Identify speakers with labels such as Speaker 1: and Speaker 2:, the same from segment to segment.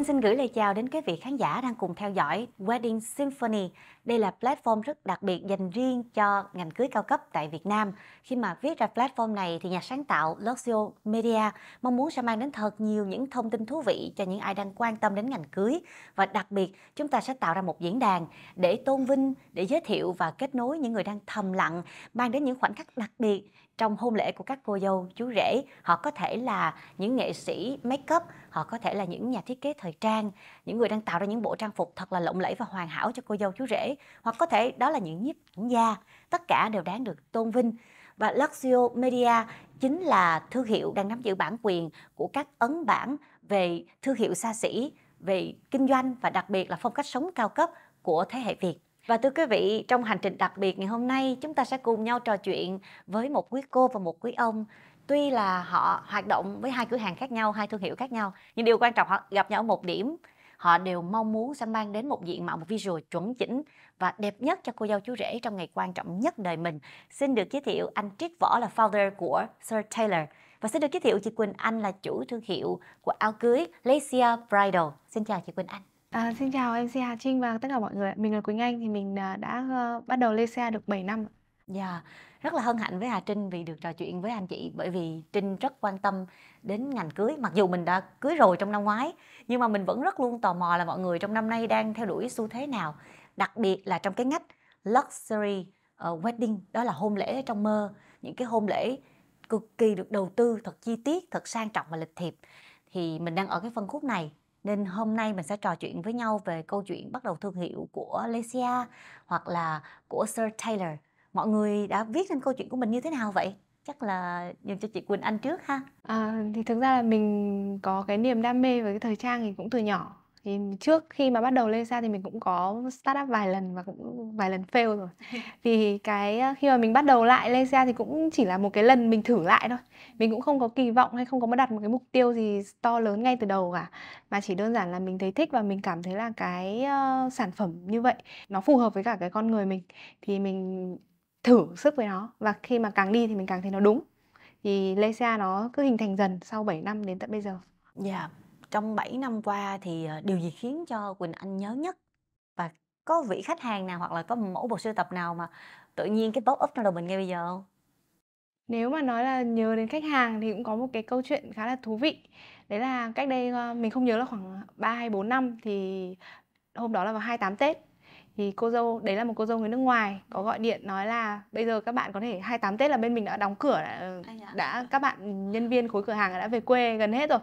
Speaker 1: Kim xin gửi lời chào đến quý vị khán giả đang cùng theo dõi Wedding Symphony. Đây là platform rất đặc biệt dành riêng cho ngành cưới cao cấp tại Việt Nam. Khi mà viết ra platform này thì nhà sáng tạo Luxio Media mong muốn sẽ mang đến thật nhiều những thông tin thú vị cho những ai đang quan tâm đến ngành cưới. Và đặc biệt chúng ta sẽ tạo ra một diễn đàn để tôn vinh, để giới thiệu và kết nối những người đang thầm lặng, mang đến những khoảnh khắc đặc biệt, trong hôn lễ của các cô dâu chú rể họ có thể là những nghệ sĩ make up họ có thể là những nhà thiết kế thời trang những người đang tạo ra những bộ trang phục thật là lộng lẫy và hoàn hảo cho cô dâu chú rể hoặc có thể đó là những nhiếp ảnh gia tất cả đều đáng được tôn vinh và Luxio Media chính là thương hiệu đang nắm giữ bản quyền của các ấn bản về thương hiệu xa xỉ về kinh doanh và đặc biệt là phong cách sống cao cấp của thế hệ Việt và thưa quý vị, trong hành trình đặc biệt ngày hôm nay, chúng ta sẽ cùng nhau trò chuyện với một quý cô và một quý ông. Tuy là họ hoạt động với hai cửa hàng khác nhau, hai thương hiệu khác nhau, nhưng điều quan trọng họ gặp nhau ở một điểm. Họ đều mong muốn sẽ mang đến một diện mạo, một visual chuẩn chỉnh và đẹp nhất cho cô dâu chú rể trong ngày quan trọng nhất đời mình. Xin được giới thiệu anh Triết Võ là founder của Sir Taylor. Và xin được giới thiệu chị Quỳnh Anh là chủ thương hiệu của áo cưới Lacia Bridal. Xin chào chị Quỳnh Anh.
Speaker 2: À, xin chào MC Hà Trinh và tất cả mọi người Mình là Quỳnh Anh thì mình à, đã ờ, bắt đầu lên xe được 7 năm ạ. Dạ,
Speaker 1: rất là hân hạnh với Hà Trinh vì được trò chuyện với anh chị bởi vì Trinh rất quan tâm đến ngành cưới. Mặc dù mình đã cưới rồi trong năm ngoái nhưng mà mình vẫn rất luôn tò mò là mọi người trong năm nay đang theo đuổi xu thế nào, đặc biệt là trong cái ngách luxury uh, wedding đó là hôn lễ trong mơ, những cái hôn lễ cực kỳ được đầu tư thật chi tiết, thật sang trọng và lịch thiệp. Thì mình đang ở cái phân khúc này nên hôm nay mình sẽ trò chuyện với nhau về câu chuyện bắt đầu thương hiệu của Lesia hoặc là của Sir Taylor. Mọi người đã viết lên câu chuyện của mình như thế nào vậy? Chắc
Speaker 2: là dành cho chị Quỳnh Anh trước ha. À, thì thực ra là mình có cái niềm đam mê với cái thời trang thì cũng từ nhỏ thì trước khi mà bắt đầu lên xa thì mình cũng có start up vài lần và cũng vài lần fail rồi thì cái ờ, khi mà mình bắt đầu lại lên xa thì cũng chỉ là một cái lần mình thử lại thôi mình cũng không có kỳ vọng hay không có đặt một cái mục tiêu gì to lớn ngay từ đầu cả mà chỉ đơn giản là mình thấy thích và mình cảm thấy là cái uh, sản phẩm như vậy nó phù hợp với cả cái con người mình thì mình thử sức với nó và khi mà càng đi thì mình càng thấy nó đúng thì Lesia nó cứ hình thành dần sau 7 năm đến tận bây giờ. Dạ. Yeah. Trong
Speaker 1: 7 năm qua thì ờ, điều gì khiến cho Quỳnh Anh nhớ nhất? Và có vị khách hàng nào
Speaker 2: hoặc là có mẫu bộ sưu tập nào mà tự nhiên cái pop up trong đầu mình ngay bây giờ không? Nếu mà nói là nhớ đến khách hàng thì cũng có một cái câu chuyện khá là thú vị. Đấy là cách đây ờ, mình không nhớ là khoảng 3 hay 4 năm thì hôm đó là vào 28 Tết thì cô dâu đấy là một cô dâu người nước ngoài có gọi điện nói là bây giờ các bạn có thể 28 Tết là bên mình đã đóng cửa đã, đã các bạn nhân viên khối cửa hàng đã về quê gần hết rồi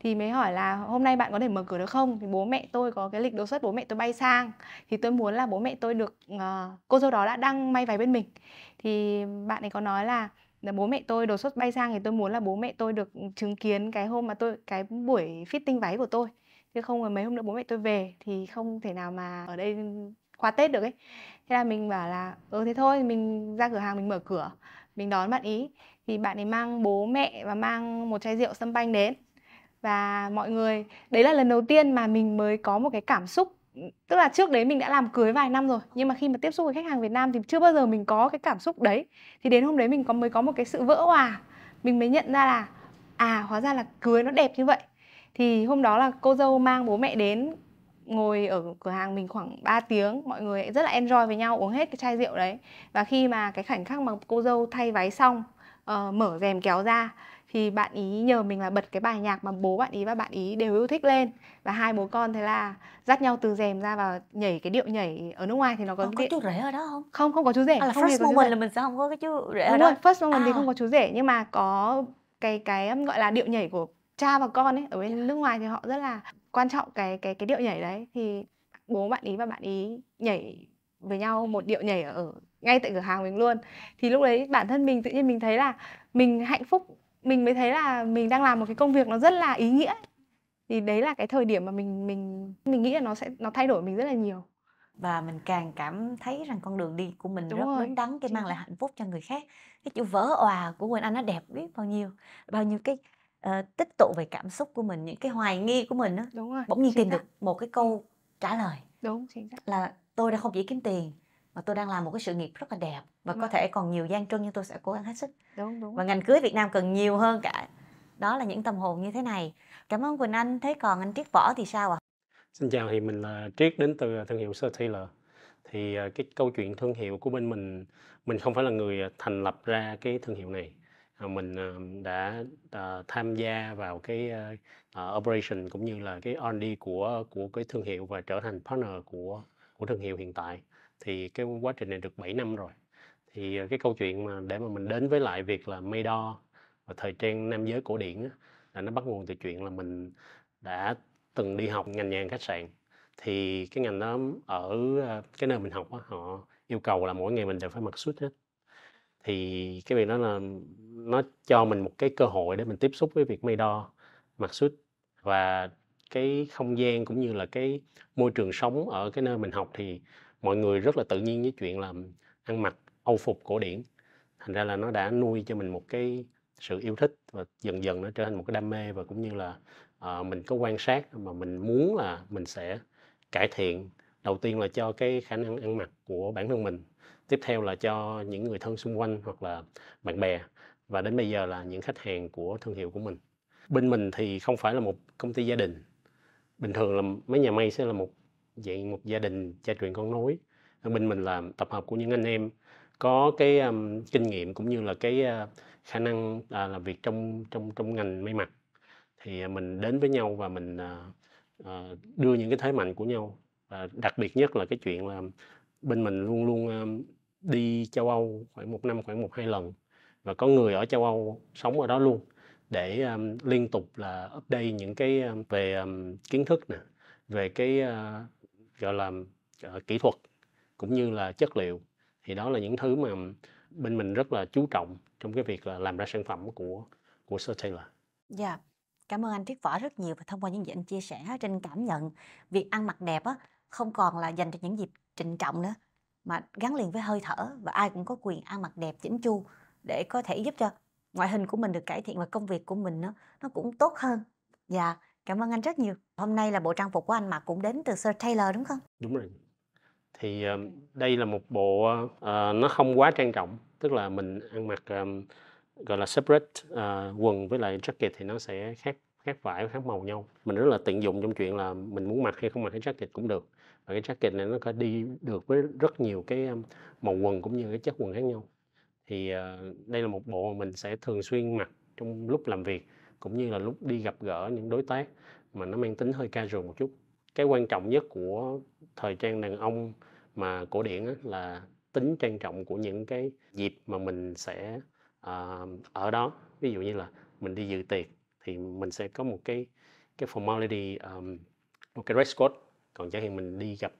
Speaker 2: thì mới hỏi là hôm nay bạn có thể mở cửa được không thì bố mẹ tôi có cái lịch đột xuất bố mẹ tôi bay sang thì tôi muốn là bố mẹ tôi được uh, cô dâu đó đã đăng may váy bên mình thì bạn ấy có nói là bố mẹ tôi đột xuất bay sang thì tôi muốn là bố mẹ tôi được chứng kiến cái hôm mà tôi cái buổi fitting váy của tôi chứ không là mấy hôm nữa bố mẹ tôi về thì không thể nào mà ở đây quà tết được ấy thế là mình bảo là ừ thế thôi mình ra cửa hàng mình mở cửa mình đón bạn ý thì bạn ấy mang bố mẹ và mang một chai rượu sâm banh đến và mọi người đấy là lần đầu tiên mà mình mới có một cái cảm xúc tức là trước đấy mình đã làm cưới vài năm rồi nhưng mà khi mà tiếp xúc với khách hàng Việt Nam thì chưa bao giờ mình có cái cảm xúc đấy thì đến hôm đấy mình có mới có một cái sự vỡ hòa mình mới nhận ra là à hóa ra là cưới nó đẹp như vậy thì hôm đó là cô dâu mang bố mẹ đến ngồi ở cửa hàng mình khoảng 3 tiếng mọi người rất là enjoy với nhau uống hết cái chai rượu đấy và khi mà cái khoảnh khắc mà cô dâu thay váy xong uh, mở rèm kéo ra thì bạn ý nhờ mình là bật cái bài nhạc mà bố bạn ý và bạn ý đều yêu thích lên và hai bố con thế là dắt nhau từ rèm ra và nhảy cái điệu nhảy ở nước ngoài thì nó có, không, có chú rể ở đó không không không có chú rể à, là không first moment là mình
Speaker 1: sẽ không có cái chú rể Đúng ở đó rồi,
Speaker 2: first moment à. thì không à. có chú rể nhưng mà có cái cái um, gọi là điệu nhảy của cha và con ấy ở bên dạ. nước ngoài thì họ rất là quan trọng cái cái cái điệu nhảy đấy thì bố bạn ý và bạn ý nhảy với nhau một điệu nhảy ở ngay tại cửa hàng mình luôn thì lúc đấy bản thân mình tự nhiên mình thấy là mình hạnh phúc mình mới thấy là mình đang làm một cái công việc nó rất là ý nghĩa thì đấy là cái thời điểm mà mình mình mình nghĩ là nó sẽ nó thay đổi mình rất là nhiều và mình càng cảm
Speaker 1: thấy rằng con đường đi của mình Đúng rất rồi. đúng đắn cái mang lại hạnh phúc cho người khác cái chữ vỡ òa của quên anh nó đẹp biết bao nhiêu bao nhiêu cái Ờ, tích tụ về cảm xúc của mình những cái hoài nghi của mình đó,
Speaker 2: đúng rồi, bỗng nhiên tìm
Speaker 1: xác. được một cái câu trả lời đúng chính xác là tôi đã không chỉ kiếm tiền mà tôi đang làm một cái sự nghiệp rất là đẹp và đúng có rồi. thể còn nhiều gian truân nhưng tôi sẽ cố gắng hết sức đúng đúng và ngành cưới Việt Nam cần nhiều hơn cả đó là những tâm hồn như thế này cảm ơn Quỳnh Anh thế còn anh Triết Võ thì sao ạ à?
Speaker 3: xin chào thì mình là Triết đến từ thương hiệu Sir Taylor thì ờ, cái câu chuyện thương hiệu của bên mình mình không phải là người ờ, thành lập ra cái thương hiệu này Ờ, mình ờ, đã ờ, tham gia vào cái operation cũng như là cái R&D của của cái thương hiệu và trở thành partner của của thương hiệu hiện tại thì cái quá trình này được 7 năm rồi thì cái câu chuyện mà để mà mình đến với lại việc là may đo và thời trang nam giới cổ điển là nó bắt nguồn từ chuyện là mình đã từng đi học ngành nhà khách sạn thì cái ngành đó ở cái nơi mình học đó, họ yêu cầu là mỗi ngày mình đều phải mặc suit hết thì cái việc đó là nó cho mình một cái cơ hội để mình tiếp xúc với việc may đo mặc suất và cái không gian cũng như là cái môi trường sống ở cái nơi mình học thì mọi người rất là tự nhiên với chuyện là ăn mặc âu phục cổ điển thành ra là nó đã nuôi cho mình một cái sự yêu thích và dần dần nó trở thành một cái đam mê và cũng như là uh, mình có quan sát mà mình muốn là mình sẽ cải thiện đầu tiên là cho cái khả năng ăn mặc của bản thân mình tiếp theo là cho những người thân xung quanh hoặc là bạn bè và đến bây giờ là những khách hàng của thương hiệu của mình bên mình thì không phải là một công ty gia đình bình thường là mấy nhà may sẽ là một dạng một gia đình cha truyền con nối bên mình là tập hợp của những anh em có cái um, kinh nghiệm cũng như là cái uh, khả năng uh, làm việc trong trong trong ngành may mặc thì uh, mình đến với nhau và mình uh, uh, đưa những cái thế mạnh của nhau và đặc biệt nhất là cái chuyện là bên mình luôn luôn um, đi châu Âu khoảng một năm khoảng một hai lần và có người ở châu Âu sống ở đó luôn để um, liên tục là update những cái um, về um, kiến thức nè về cái uh, gọi là uh, kỹ thuật cũng như là chất liệu thì đó là những thứ mà bên mình rất là chú trọng trong cái việc là làm ra sản phẩm của của Sir Taylor.
Speaker 1: Dạ. Yeah. Cảm ơn anh Triết Võ rất nhiều và thông qua những gì anh chia sẻ trên cảm nhận việc ăn mặc đẹp á không còn là dành cho những dịp trịnh trọng nữa mà gắn liền với hơi thở và ai cũng có quyền ăn mặc đẹp chỉnh chu để có thể giúp cho ngoại hình của mình được cải thiện và công việc của mình nó nó cũng tốt hơn dạ cảm ơn anh rất nhiều hôm nay là bộ trang phục của anh mặc cũng đến từ Sir Taylor đúng không
Speaker 3: đúng rồi thì ờ, đây là một bộ uh, nó không quá trang trọng tức là mình ăn mặc um, gọi là separate uh, quần với lại jacket thì nó sẽ khác khác vải khác màu nhau mình rất là tiện dụng trong chuyện là mình muốn mặc hay không mặc cái jacket cũng được và cái jacket này nó có đi được với rất nhiều cái màu quần cũng như cái chất quần khác nhau thì ờ, đây là một bộ mà mình sẽ thường xuyên mặc trong lúc làm việc cũng như là lúc đi gặp gỡ những đối tác mà nó mang tính hơi casual một chút cái quan trọng nhất của thời trang đàn ông mà cổ điển là tính trang trọng của những cái dịp mà mình sẽ uh, ở đó ví dụ như là mình đi dự tiệc thì mình sẽ có một cái cái formality um, một cái dress code còn chẳng hạn mình đi gặp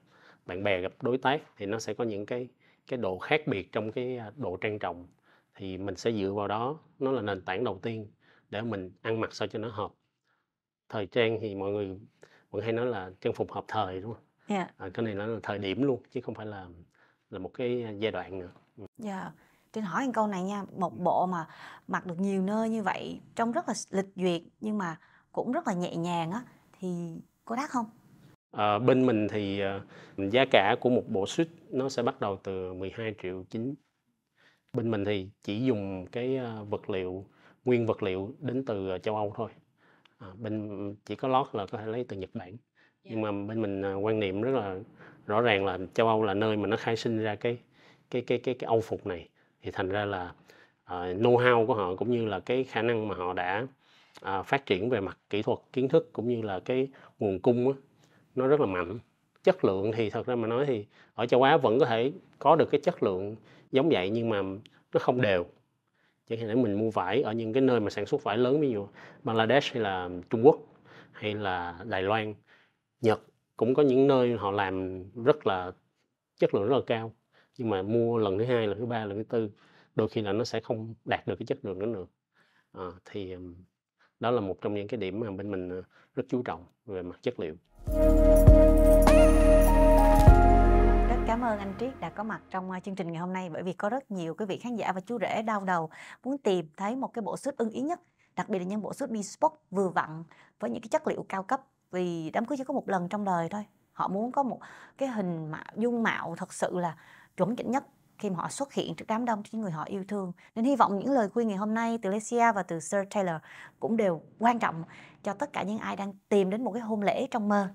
Speaker 3: bạn bè gặp đối tác thì nó sẽ có những cái cái độ khác biệt trong cái à, độ trang trọng thì mình sẽ dựa vào đó nó là nền tảng đầu tiên để mình ăn mặc sao cho nó hợp thời trang thì mọi người vẫn hay nói là trang phục hợp thời đúng không? Yeah. Dạ. À, cái này nó là thời điểm luôn chứ không phải là là một cái à, giai đoạn nữa. Ừ.
Speaker 1: Dạ. Yeah. Trinh hỏi anh câu này nha, một bộ mà mặc được nhiều nơi như vậy trông rất là lịch duyệt nhưng mà cũng rất là nhẹ nhàng á thì có đắt không?
Speaker 3: À, bên mình thì à, giá cả của một bộ suit nó sẽ bắt đầu từ 12 triệu chín. Bên mình thì chỉ dùng cái à, vật liệu nguyên vật liệu đến từ châu Âu thôi. À, bên chỉ có lót là có thể lấy từ Nhật Bản. Dạ. Nhưng mà bên mình à, quan niệm rất là rõ ràng là châu Âu là nơi mà nó khai sinh ra cái cái cái cái cái Âu phục này thì thành ra là uh, know-how của họ cũng như là cái khả năng mà họ đã uh, phát triển về mặt kỹ thuật kiến thức cũng như là cái nguồn cung á, nó rất là mạnh chất lượng thì thật ra mà nói thì ở châu Á vẫn có thể có được cái chất lượng giống vậy nhưng mà nó không đều chẳng hạn để mình mua vải ở những cái nơi mà sản xuất vải lớn ví dụ Bangladesh hay là Trung Quốc hay là Đài Loan Nhật cũng có những nơi họ làm rất là chất lượng rất là cao nhưng mà mua lần thứ hai lần thứ ba lần thứ tư đôi khi là nó sẽ không đạt được cái chất lượng đó nữa à, thì đó là một trong những cái điểm mà bên mình ờ, rất chú trọng về mặt chất liệu.
Speaker 1: cảm ơn anh Triết đã có mặt trong ờ, chương trình ngày hôm nay bởi vì có rất nhiều quý vị khán giả và chú rể đau đầu muốn tìm thấy một cái bộ suit ưng ý nhất, đặc biệt là những bộ suit bespoke vừa vặn với những cái chất liệu cao cấp vì đám cưới chỉ có một lần trong đời thôi. Họ muốn có một cái hình mạo dung mạo thật sự là chuẩn chỉnh nhất khi mà họ xuất hiện trước đám đông những người họ yêu thương. Nên hy vọng những lời khuyên ngày hôm nay từ Lesia và từ Sir Taylor cũng đều quan trọng cho tất cả những ai đang tìm đến một cái hôn lễ trong mơ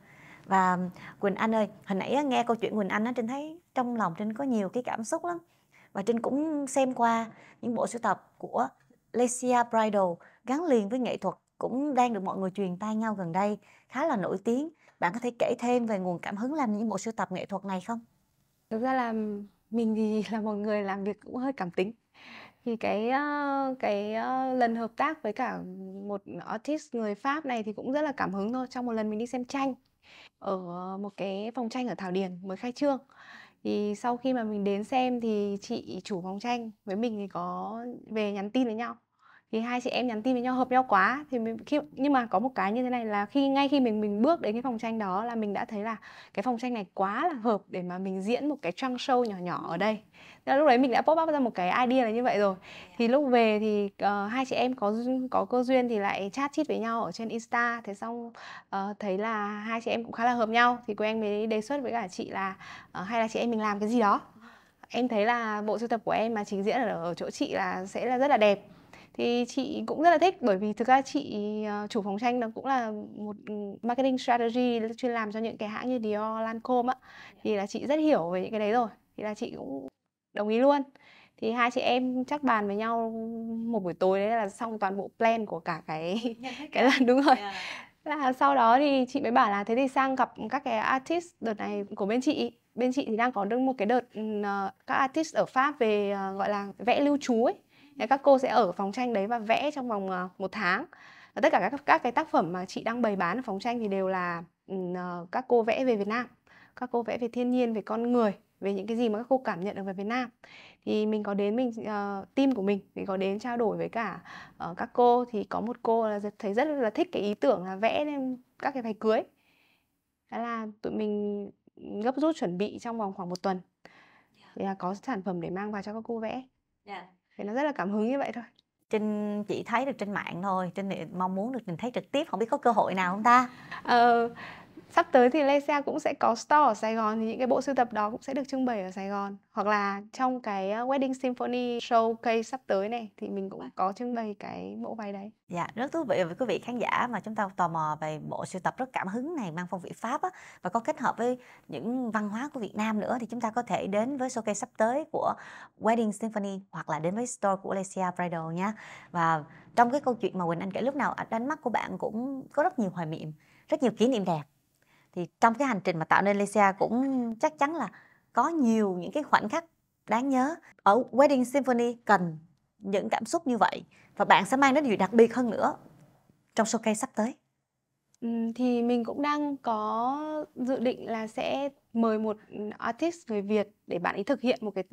Speaker 1: và quỳnh anh ơi hồi nãy nghe câu chuyện quỳnh anh á trinh thấy trong lòng trinh có nhiều cái cảm xúc lắm và trinh cũng xem qua những bộ sưu tập của Lesia Bridal gắn liền với nghệ thuật cũng đang được mọi người truyền tai nhau gần đây khá là nổi tiếng bạn có thể kể thêm về nguồn cảm hứng làm những bộ sưu tập nghệ thuật này không thực ra là
Speaker 2: mình thì là một người làm việc cũng hơi cảm tính thì cái ờ, cái ờ, lần hợp tác với cả một artist người Pháp này thì cũng rất là cảm hứng thôi trong một lần mình đi xem tranh ở ờ, một cái phòng tranh ở Thảo Điền mới khai trương. Thì sau khi mà mình đến xem thì chị chủ phòng tranh với mình thì có về nhắn tin với nhau thì hai chị em nhắn tin với nhau hợp nhau quá thì mình khi nhưng mà có một cái như thế này là khi ngay khi mình mình bước đến cái phòng tranh đó là mình đã thấy là cái phòng tranh này quá là hợp để mà mình diễn một cái trang show nhỏ nhỏ ở đây Thế là lúc đấy mình đã pop up ra một cái idea là như vậy rồi thì lúc về thì uh, hai chị em có có cơ duyên thì lại chat chít với nhau ở trên insta thế xong uh, thấy là hai chị em cũng khá là hợp nhau thì cô em mới đề xuất với cả chị là uh, hay là chị em mình làm cái gì đó em thấy là bộ sưu tập của em mà trình diễn ở chỗ chị là sẽ là rất là đẹp thì chị cũng rất là thích bởi vì thực ra chị ờ, chủ phòng tranh nó cũng là một ừ, marketing strategy chuyên làm cho những cái hãng như Dior, Lancome á thì là chị rất hiểu về những cái đấy rồi thì là chị cũng đồng ý luôn thì hai chị em chắc bàn với nhau một buổi tối đấy là xong toàn bộ plan của cả cái cái là đúng rồi là sau đó thì chị mới bảo là thế thì sang gặp các cái artist đợt này của bên chị bên chị thì đang có được một cái đợt ừ, ờ, các artist ở pháp về ờ, gọi là vẽ lưu trú ấy các cô sẽ ở phòng tranh đấy và vẽ trong vòng ờ, một tháng và tất cả các các cái tác phẩm mà chị đang bày bán ở phòng tranh thì đều là ừ, ờ, các cô vẽ về Việt Nam các cô vẽ về thiên nhiên về con người về những cái gì mà các cô cảm nhận được về Việt Nam thì mình có đến mình uh, team của mình thì có đến trao đổi với cả uh, các cô thì có một cô là thấy rất là thích cái ý tưởng là vẽ lên các cái váy cưới đó là tụi mình gấp rút chuẩn bị trong vòng khoảng một tuần dạ. thì là có sản phẩm để mang vào cho các cô vẽ yeah. Dạ thì nó rất là cảm hứng như vậy thôi Trinh
Speaker 1: chỉ thấy được trên mạng thôi Trinh thì mong muốn được nhìn thấy trực tiếp không biết có cơ hội nào không ta ờ,
Speaker 2: sắp tới thì Lexia cũng sẽ có store ở Sài Gòn thì những cái bộ sưu tập đó cũng sẽ được trưng bày ở Sài Gòn hoặc là trong cái ờ, Wedding Symphony Showcase sắp tới này thì mình cũng có trưng bày cái bộ váy đấy.
Speaker 1: Dạ, rất thú vị với quý vị khán giả mà chúng ta tò mò về bộ sưu tập rất cảm hứng này mang phong vị Pháp á, và có kết hợp với những văn hóa của Việt Nam nữa thì chúng ta có thể đến với showcase sắp tới của Wedding Symphony hoặc là đến với store của Lexia Bridal nha. Và trong cái câu chuyện mà Quỳnh Anh kể lúc nào ánh mắt của bạn cũng có rất nhiều hoài niệm, rất nhiều kỷ niệm đẹp thì trong cái hành trình mà tạo nên Lisa cũng chắc chắn là có nhiều những cái khoảnh khắc đáng nhớ ở Wedding Symphony cần những cảm xúc như vậy và bạn sẽ mang đến điều đặc biệt hơn nữa trong showcase sắp tới
Speaker 2: thì mình cũng đang có dự định là sẽ mời một artist người Việt để bạn ấy thực hiện một cái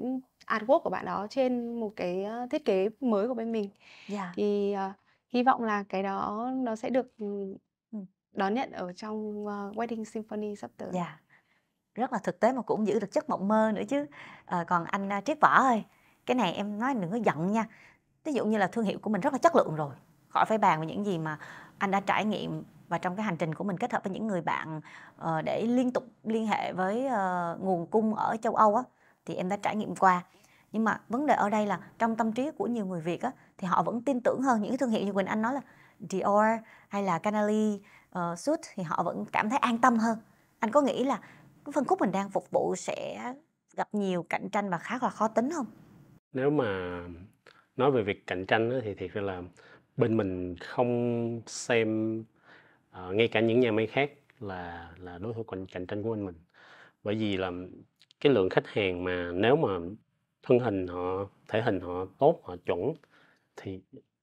Speaker 2: artwork của bạn đó trên một cái ờ, thiết kế mới của bên mình. Yeah. Dạ. Thì uh, hy vọng là cái đó nó sẽ được đón nhận ở trong uh, Wedding Symphony sắp tới. Dạ. Yeah.
Speaker 1: Rất là thực tế mà cũng giữ được chất mộng mơ nữa chứ. À, còn anh uh, ờ, Triết Võ ơi, cái này em nói đừng có giận nha. Ví dụ như là thương hiệu của mình rất là chất lượng rồi. Khỏi phải bàn về những gì mà anh đã trải nghiệm và trong cái hành trình của mình kết hợp với những người bạn uh, để liên tục liên hệ với uh, nguồn cung ở châu Âu á thì em đã trải nghiệm qua nhưng mà vấn đề ở đây là trong tâm trí của nhiều người Việt á thì họ vẫn tin tưởng hơn những cái thương hiệu như Quỳnh Anh nói là Dior hay là Canali uh, ờ, suit thì họ vẫn cảm thấy an tâm hơn anh có nghĩ là cái phân khúc mình đang phục vụ sẽ gặp nhiều cạnh tranh và khá là khó tính không
Speaker 3: nếu mà nói về việc cạnh tranh thì thiệt ra là bên mình không xem uh, ngay cả những nhà máy khác là là đối thủ cạnh cạnh tranh của anh mình bởi vì là cái lượng khách hàng mà nếu mà thân hình họ thể hình họ tốt họ chuẩn thì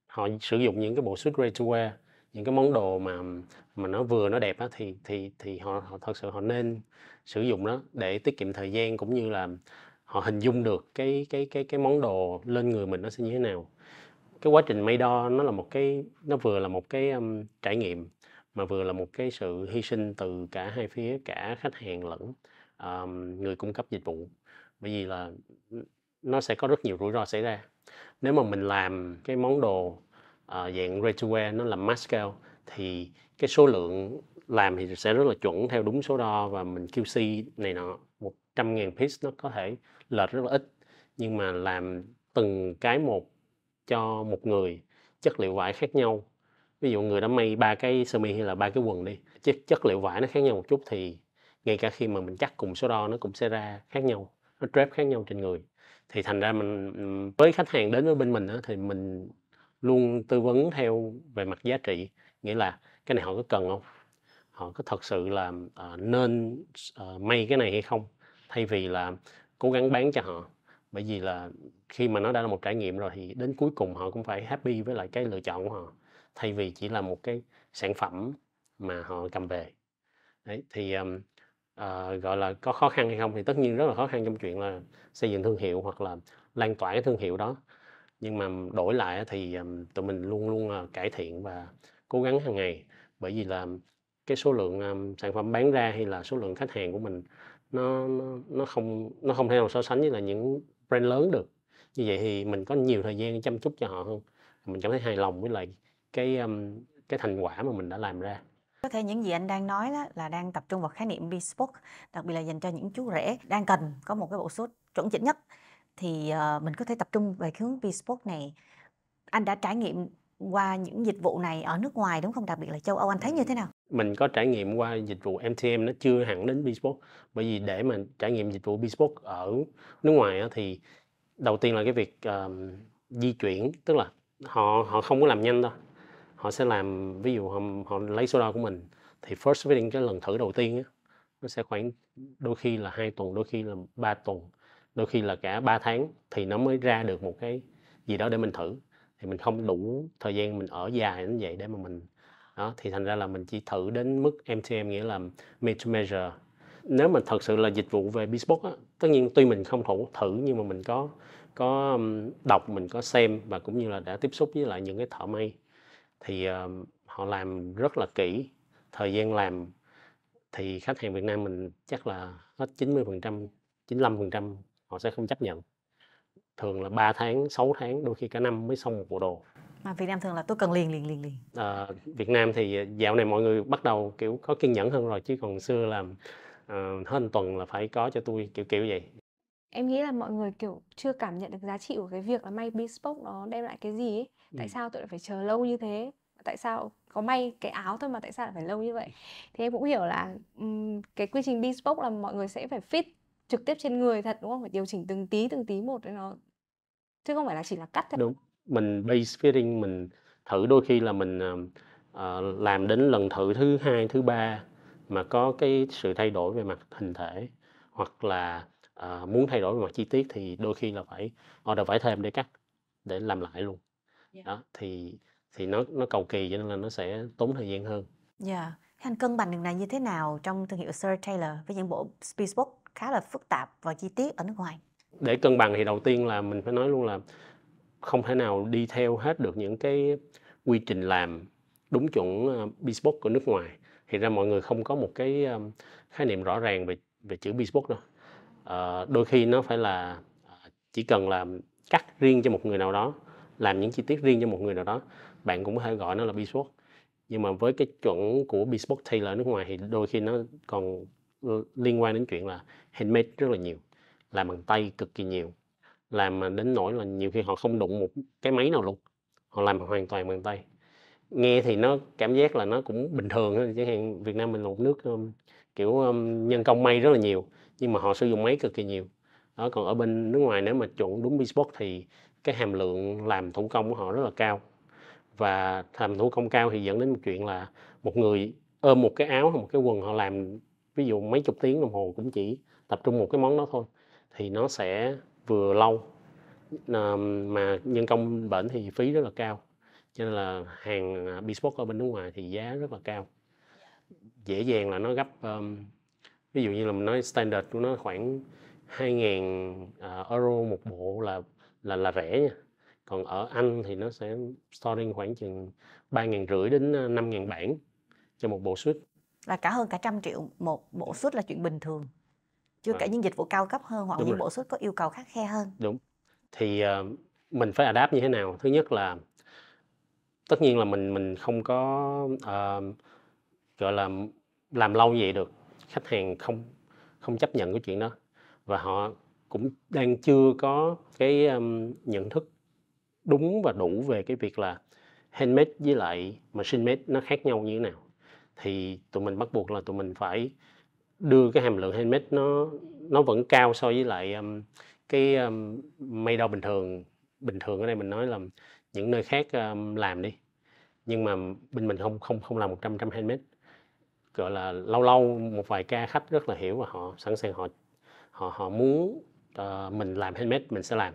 Speaker 3: họ sử dụng những cái bộ suit ready to wear những cái món đồ mà mà nó vừa nó đẹp á thì thì thì họ họ thật sự họ nên sử dụng nó để tiết kiệm thời gian cũng như là họ hình dung được cái cái cái cái món đồ lên người mình nó sẽ như thế nào cái quá trình may đo nó là một cái nó vừa là một cái um, trải nghiệm mà vừa là một cái sự hy sinh từ cả hai phía cả khách hàng lẫn um, người cung cấp dịch vụ bởi vì là nó sẽ có rất nhiều rủi ro xảy ra nếu mà mình làm cái món đồ Ờ, dạng ready nó là mass scale thì cái số lượng làm thì sẽ rất là chuẩn theo đúng số đo và mình QC này nọ 100.000 piece nó có thể lệch rất là ít nhưng mà làm từng cái một cho một người chất liệu vải khác nhau ví dụ người đã may ba cái sơ mi hay là ba cái quần đi chất chất liệu vải nó khác nhau một chút thì ngay cả khi mà mình chắc cùng số đo nó cũng sẽ ra khác nhau nó dress khác nhau trên người thì thành ra mình với khách hàng đến với bên mình đó, thì mình luôn tư vấn theo về mặt giá trị nghĩa là cái này họ có cần không họ có thật sự là uh, nên uh, may cái này hay không thay vì là cố gắng bán cho họ bởi vì là khi mà nó đã là một trải nghiệm rồi thì đến cuối cùng họ cũng phải happy với lại cái lựa chọn của họ thay vì chỉ là một cái sản phẩm mà họ cầm về Đấy, thì um, uh, gọi là có khó khăn hay không thì tất nhiên rất là khó khăn trong chuyện là xây dựng thương hiệu hoặc là lan tỏa cái thương hiệu đó nhưng mà đổi lại thì tụi mình luôn luôn ờ, cải thiện và cố gắng hàng ngày bởi vì là cái số lượng sản phẩm bán ra hay là số lượng khách hàng của mình nó nó, nó không nó không thể nào so sánh với là những brand lớn được như vậy thì mình có nhiều thời gian chăm chút cho họ hơn mình cảm thấy hài lòng với lại cái cái thành quả mà mình đã làm ra
Speaker 1: có thể những gì anh đang nói đó là đang tập trung vào khái niệm bespoke đặc biệt là dành cho những chú rể đang cần có một cái bộ suit chuẩn chỉnh nhất thì uh, mình có thể tập trung về hướng bespoke này. Anh đã trải nghiệm qua những dịch vụ này ở nước ngoài đúng không? Đặc biệt là châu Âu anh thấy như thế nào?
Speaker 3: Mình có trải nghiệm qua dịch vụ MTM nó chưa hẳn đến bespoke. bởi vì để mà trải nghiệm dịch vụ bespoke ở nước ngoài thì đầu tiên là cái việc um, di chuyển tức là họ họ không có làm nhanh đâu họ sẽ làm ví dụ họ, họ lấy số đo của mình thì first fitting cái lần thử đầu tiên á, nó sẽ khoảng đôi khi là hai tuần đôi khi là ba tuần đôi khi là cả 3 tháng thì nó mới ra được một cái gì đó để mình thử thì mình không đủ thời gian mình ở dài như vậy để mà mình đó thì thành ra là mình chỉ thử đến mức MTM nghĩa là mid to measure nếu mình thật sự là dịch vụ về bespoke á, tất nhiên tuy mình không thử thử nhưng mà mình có có đọc mình có xem và cũng như là đã tiếp xúc với lại những cái thợ may thì uh, họ làm rất là kỹ thời gian làm thì khách hàng Việt Nam mình chắc là hết 90 phần trăm 95 phần trăm họ sẽ không chấp nhận thường là 3 tháng 6 tháng đôi khi cả năm mới xong một bộ đồ
Speaker 1: mà Việt Nam thường là tôi cần liền liền liền liền
Speaker 3: à, Việt Nam thì ờ, dạo này mọi người bắt đầu kiểu có kiên nhẫn hơn rồi chứ còn xưa là uh, ờ, hơn tuần là phải có cho tôi kiểu kiểu vậy
Speaker 2: em nghĩ là mọi người kiểu chưa cảm nhận được giá trị của cái việc là may bespoke nó đem lại cái gì ấy. Ừ. tại ừ. sao tôi lại phải chờ lâu như thế tại sao có may cái áo thôi mà tại sao lại phải lâu như vậy thì em cũng hiểu là um, cái quy trình bespoke là mọi người sẽ phải fit trực tiếp trên người thật đúng không phải điều chỉnh từng tí từng tí một để nó chứ không phải là chỉ là cắt thôi đúng
Speaker 3: mình base fitting mình thử đôi khi là mình uh, làm đến lần thử thứ hai thứ ba mà có cái sự thay đổi về mặt hình thể hoặc là uh, muốn thay đổi về mặt chi tiết thì đôi khi là phải order phải thêm để cắt để làm lại luôn yeah. Dạ. đó thì thì nó nó cầu kỳ cho nên là nó sẽ tốn thời gian hơn.
Speaker 1: Dạ, yeah. anh cân bằng điều này như thế nào trong thương hiệu Sir Taylor với những bộ bespoke khá là phức tạp và chi tiết ở nước ngoài
Speaker 3: để cân bằng thì đầu tiên là mình phải nói luôn là không thể nào đi theo hết được những cái quy trình làm đúng chuẩn ờ, bespoke của nước ngoài thì ra mọi người không có một cái ờ, khái niệm rõ ràng về về chữ bespoke đâu à, đôi khi nó phải là chỉ cần là cắt riêng cho một người nào đó làm những chi tiết riêng cho một người nào đó bạn cũng có thể gọi nó là bespoke nhưng mà với cái chuẩn của bespoke tailor nước ngoài thì đôi khi nó còn liên quan đến chuyện là handmade rất là nhiều làm bằng tay cực kỳ nhiều làm mà đến nỗi là nhiều khi họ không đụng một cái máy nào luôn họ làm hoàn toàn bằng tay nghe thì nó cảm giác là nó cũng bình thường chẳng hạn Việt Nam mình là một nước um, kiểu um, nhân công may rất là nhiều nhưng mà họ sử dụng máy cực kỳ nhiều đó còn ở bên nước ngoài nếu mà chuẩn đúng bespoke thì cái hàm lượng làm thủ công của họ rất là cao và làm thủ công cao thì dẫn đến một chuyện là một người ôm một cái áo hoặc một cái quần họ làm ví dụ mấy chục tiếng đồng hồ cũng chỉ tập trung một cái món đó thôi thì nó sẽ vừa lâu mà nhân công bển thì phí rất là cao cho nên là hàng à, bespoke ở bên nước ngoài thì giá rất là cao dễ dàng là nó gấp um, ví dụ như là mình nói standard của nó khoảng 2.000 à, euro một bộ là là là rẻ nha còn ở Anh thì nó sẽ starting khoảng chừng 3 ngàn rưỡi đến 5.000 à, bảng cho một bộ suit
Speaker 1: là cả hơn cả trăm triệu một bộ suất là chuyện bình thường chưa à. kể vâng. những dịch vụ cao cấp hơn hoặc Đúng những rồi. bộ suất có yêu cầu khắc khe hơn
Speaker 3: Đúng thì uh, mình phải adapt như thế nào thứ nhất là tất nhiên là mình mình không có uh, gọi là làm lâu vậy được khách hàng không không chấp nhận cái chuyện đó và họ cũng đang chưa có cái um, nhận thức đúng và đủ về cái việc là handmade với lại machine made nó khác nhau như thế nào thì tụi mình bắt buộc là tụi mình phải đưa cái hàm lượng handmade nó nó vẫn cao so với lại um, cái um, may đo bình thường bình thường ở đây mình nói là những nơi khác um, làm đi nhưng mà bên mình không không không làm 100 trăm handmade gọi là lâu lâu một vài ca khách rất là hiểu và họ sẵn sàng họ họ họ muốn uh, mình làm handmade mình sẽ làm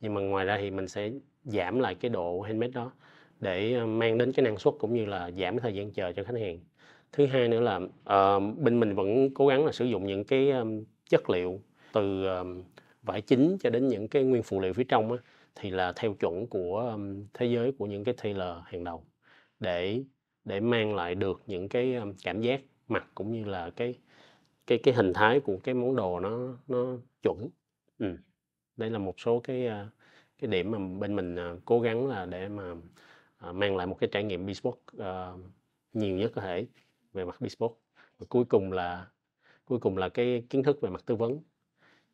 Speaker 3: nhưng mà ngoài ra thì mình sẽ giảm lại cái độ handmade đó để ờ, mang đến cái năng suất cũng như là giảm thời gian chờ cho khách hàng thứ hai nữa là uh, bên mình vẫn cố gắng là sử dụng những cái um, chất liệu từ um, vải chính cho đến những cái nguyên phụ liệu phía trong á, thì là theo chuẩn của um, thế giới của những cái tailor hàng đầu để để mang lại được những cái um, cảm giác mặt cũng như là cái cái cái hình thái của cái món đồ nó nó chuẩn ừ. đây là một số cái uh, cái điểm mà bên mình uh, cố gắng là để mà uh, mang lại một cái trải nghiệm bespoke uh, nhiều nhất có thể về mặt bespoke và cuối cùng là cuối cùng là cái kiến thức về mặt tư vấn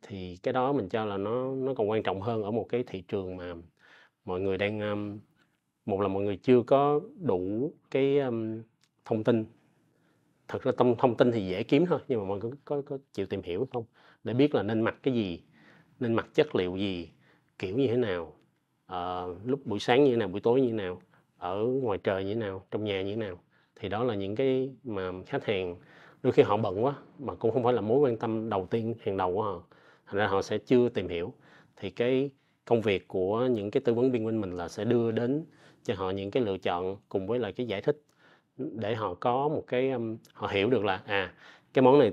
Speaker 3: thì cái đó mình cho là nó nó còn quan trọng hơn ở một cái thị trường mà mọi người đang um, một là mọi người chưa có đủ cái um, thông tin thật ra thông thông tin thì dễ kiếm thôi nhưng mà mọi người có, có, có chịu tìm hiểu không để biết là nên mặc cái gì nên mặc chất liệu gì kiểu như thế nào uh, lúc buổi sáng như thế nào buổi tối như thế nào ở ngoài trời như thế nào trong nhà như thế nào thì đó là những cái mà khách hàng đôi khi họ bận quá mà cũng không phải là mối quan tâm đầu tiên hàng đầu của họ thành ra họ sẽ chưa tìm hiểu thì cái công việc của những cái tư vấn viên bên mình là sẽ đưa đến cho họ những cái lựa chọn cùng với lại cái giải thích để họ có một cái um, họ hiểu được là à cái món này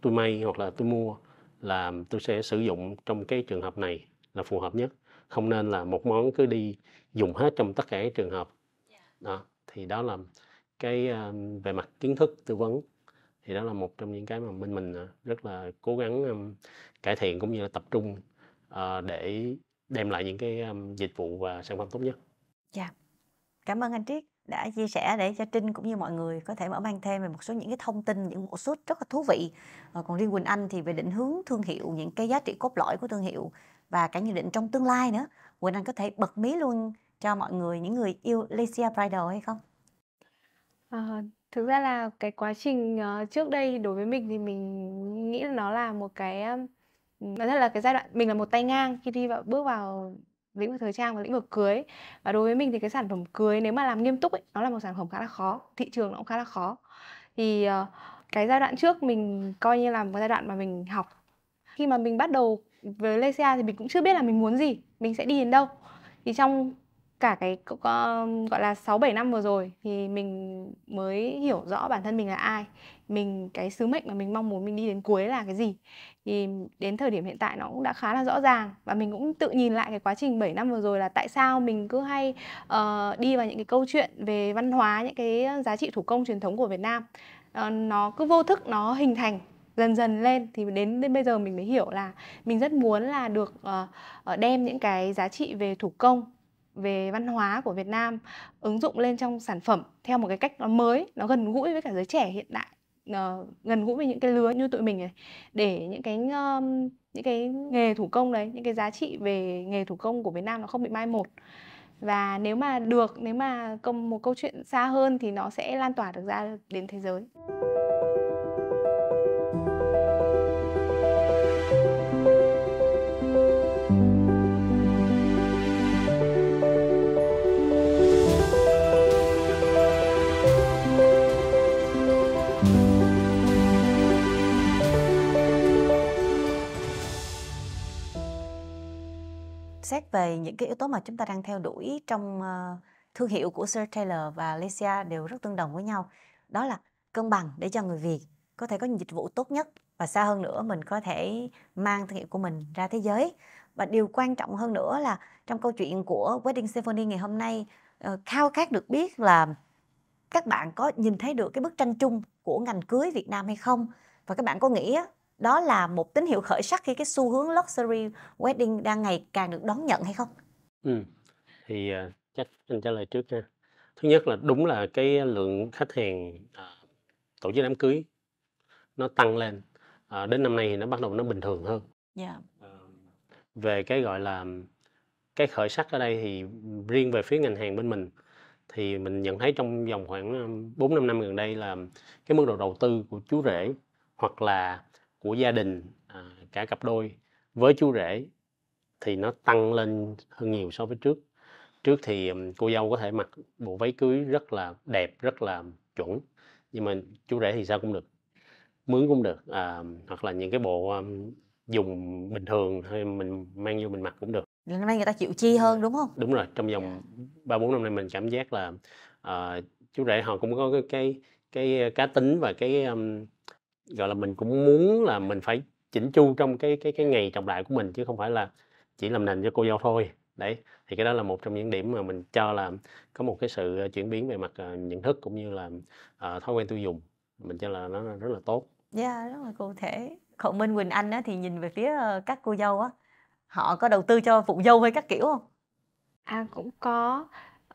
Speaker 3: tôi may hoặc là tôi mua là tôi sẽ sử dụng trong cái trường hợp này là phù hợp nhất không nên là một món cứ đi dùng hết trong tất cả các trường hợp dạ. đó thì đó là cái um, về mặt kiến thức tư vấn thì đó là một trong những cái mà bên mình ờ, rất là cố gắng um, cải thiện cũng như là tập trung uh, để đem lại những cái um, dịch vụ và sản phẩm tốt nhất.
Speaker 1: Dạ. Yeah. Cảm ơn anh Triết đã chia sẻ để cho Trinh cũng như mọi người có thể mở mang thêm về một số những cái thông tin những bộ suất rất là thú vị. À, còn riêng Quỳnh Anh thì về định hướng thương hiệu những cái giá trị cốt lõi của thương hiệu và cả nhận định trong tương lai nữa. Quỳnh Anh có thể bật mí luôn cho mọi người những người yêu Lycia
Speaker 2: Bridal hay không? Ờ, thực ra là cái quá trình, ờ, trước đây đối với mình thì mình nghĩ là nó là một cái, nó rất là cái giai đoạn mình là một tay ngang khi đi vào bước vào lĩnh vực thời trang và lĩnh vực cưới. Và đối với mình thì cái sản phẩm cưới nếu mà làm nghiêm túc ấy, nó là một sản phẩm khá là khó, thị trường nó cũng khá là khó. Thì, ờ, cái giai đoạn trước mình coi như là một giai đoạn mà mình học. Khi mà mình bắt đầu với Lexia thì mình cũng chưa biết là mình muốn gì, mình sẽ đi đến đâu. Thì trong cả cái gọi là 6 7 năm vừa rồi thì mình mới hiểu rõ bản thân mình là ai, mình cái sứ mệnh mà mình mong muốn mình đi đến cuối là cái gì. Thì đến thời điểm hiện tại nó cũng đã khá là rõ ràng và mình cũng tự nhìn lại cái quá trình 7 năm vừa rồi là tại sao mình cứ hay uh, đi vào những cái câu chuyện về văn hóa, những cái giá trị thủ công truyền thống của Việt Nam. Uh, nó cứ vô thức nó hình thành dần dần lên thì đến đến bây giờ mình mới hiểu là mình rất muốn là được uh, đem những cái giá trị về thủ công về văn hóa của Việt Nam ứng dụng lên trong sản phẩm theo một cái cách nó mới nó gần gũi với cả giới trẻ hiện đại uh, gần gũi với những cái lứa như tụi mình này để những cái um, những cái nghề thủ công đấy những cái giá trị về nghề thủ công của Việt Nam nó không bị mai một và nếu mà được nếu mà một câu chuyện xa hơn thì nó sẽ lan tỏa được ra đến thế giới.
Speaker 1: xét về những cái yếu tố mà chúng ta đang theo đuổi trong ờ, thương hiệu của Sir Taylor và Alicia đều rất tương đồng với nhau. Đó là cân bằng để cho người Việt có thể có những dịch vụ tốt nhất và xa hơn nữa mình có thể mang thương hiệu của mình ra thế giới. Và điều quan trọng hơn nữa là trong câu chuyện của Wedding Symphony ngày hôm nay ờ, khao khát được biết là các bạn có nhìn thấy được cái bức tranh chung của ngành cưới Việt Nam hay không và các bạn có nghĩ đó là một tín hiệu khởi sắc khi cái xu hướng luxury wedding đang ngày càng được đón nhận hay không?
Speaker 3: Ừ. Thì uh, chắc anh trả lời trước nha. Thứ nhất là đúng là cái lượng khách hàng uh, tổ chức đám cưới nó tăng lên. Uh, đến năm nay thì nó bắt đầu nó bình thường hơn.
Speaker 1: Yeah. Dạ. Uh,
Speaker 3: về cái gọi là cái khởi sắc ở đây thì riêng về phía ngành hàng bên mình thì mình nhận thấy trong vòng khoảng 4 5 năm gần đây là cái mức độ đầu tư của chú rể hoặc là của gia đình à, cả cặp đôi với chú rể thì nó tăng lên hơn nhiều so với trước trước thì cô dâu có thể mặc bộ váy cưới rất là đẹp rất là chuẩn nhưng mà chú rể thì sao cũng được mướn cũng được à, hoặc là những cái bộ um, dùng bình thường hay mình mang vô mình mặc cũng được
Speaker 1: lần nay người ta chịu chi hơn đúng không đúng rồi
Speaker 3: trong vòng dạ. ba bốn năm nay mình cảm giác là uh, chú rể họ cũng có cái cái cái cá tính và cái um, gọi là mình cũng muốn là mình phải chỉnh chu trong cái cái cái ngày trọng đại của mình chứ không phải là chỉ làm nền cho cô dâu thôi đấy thì cái đó là một trong những điểm mà mình cho là có một cái sự ờ, chuyển biến về mặt ờ, nhận thức cũng như là uh, thói quen tiêu dùng mình cho là nó rất là tốt
Speaker 1: dạ yeah, rất là cụ thể Khổng Minh quỳnh anh á, thì nhìn về phía các cô dâu á họ có đầu tư cho phụ dâu hay các kiểu không
Speaker 2: à cũng có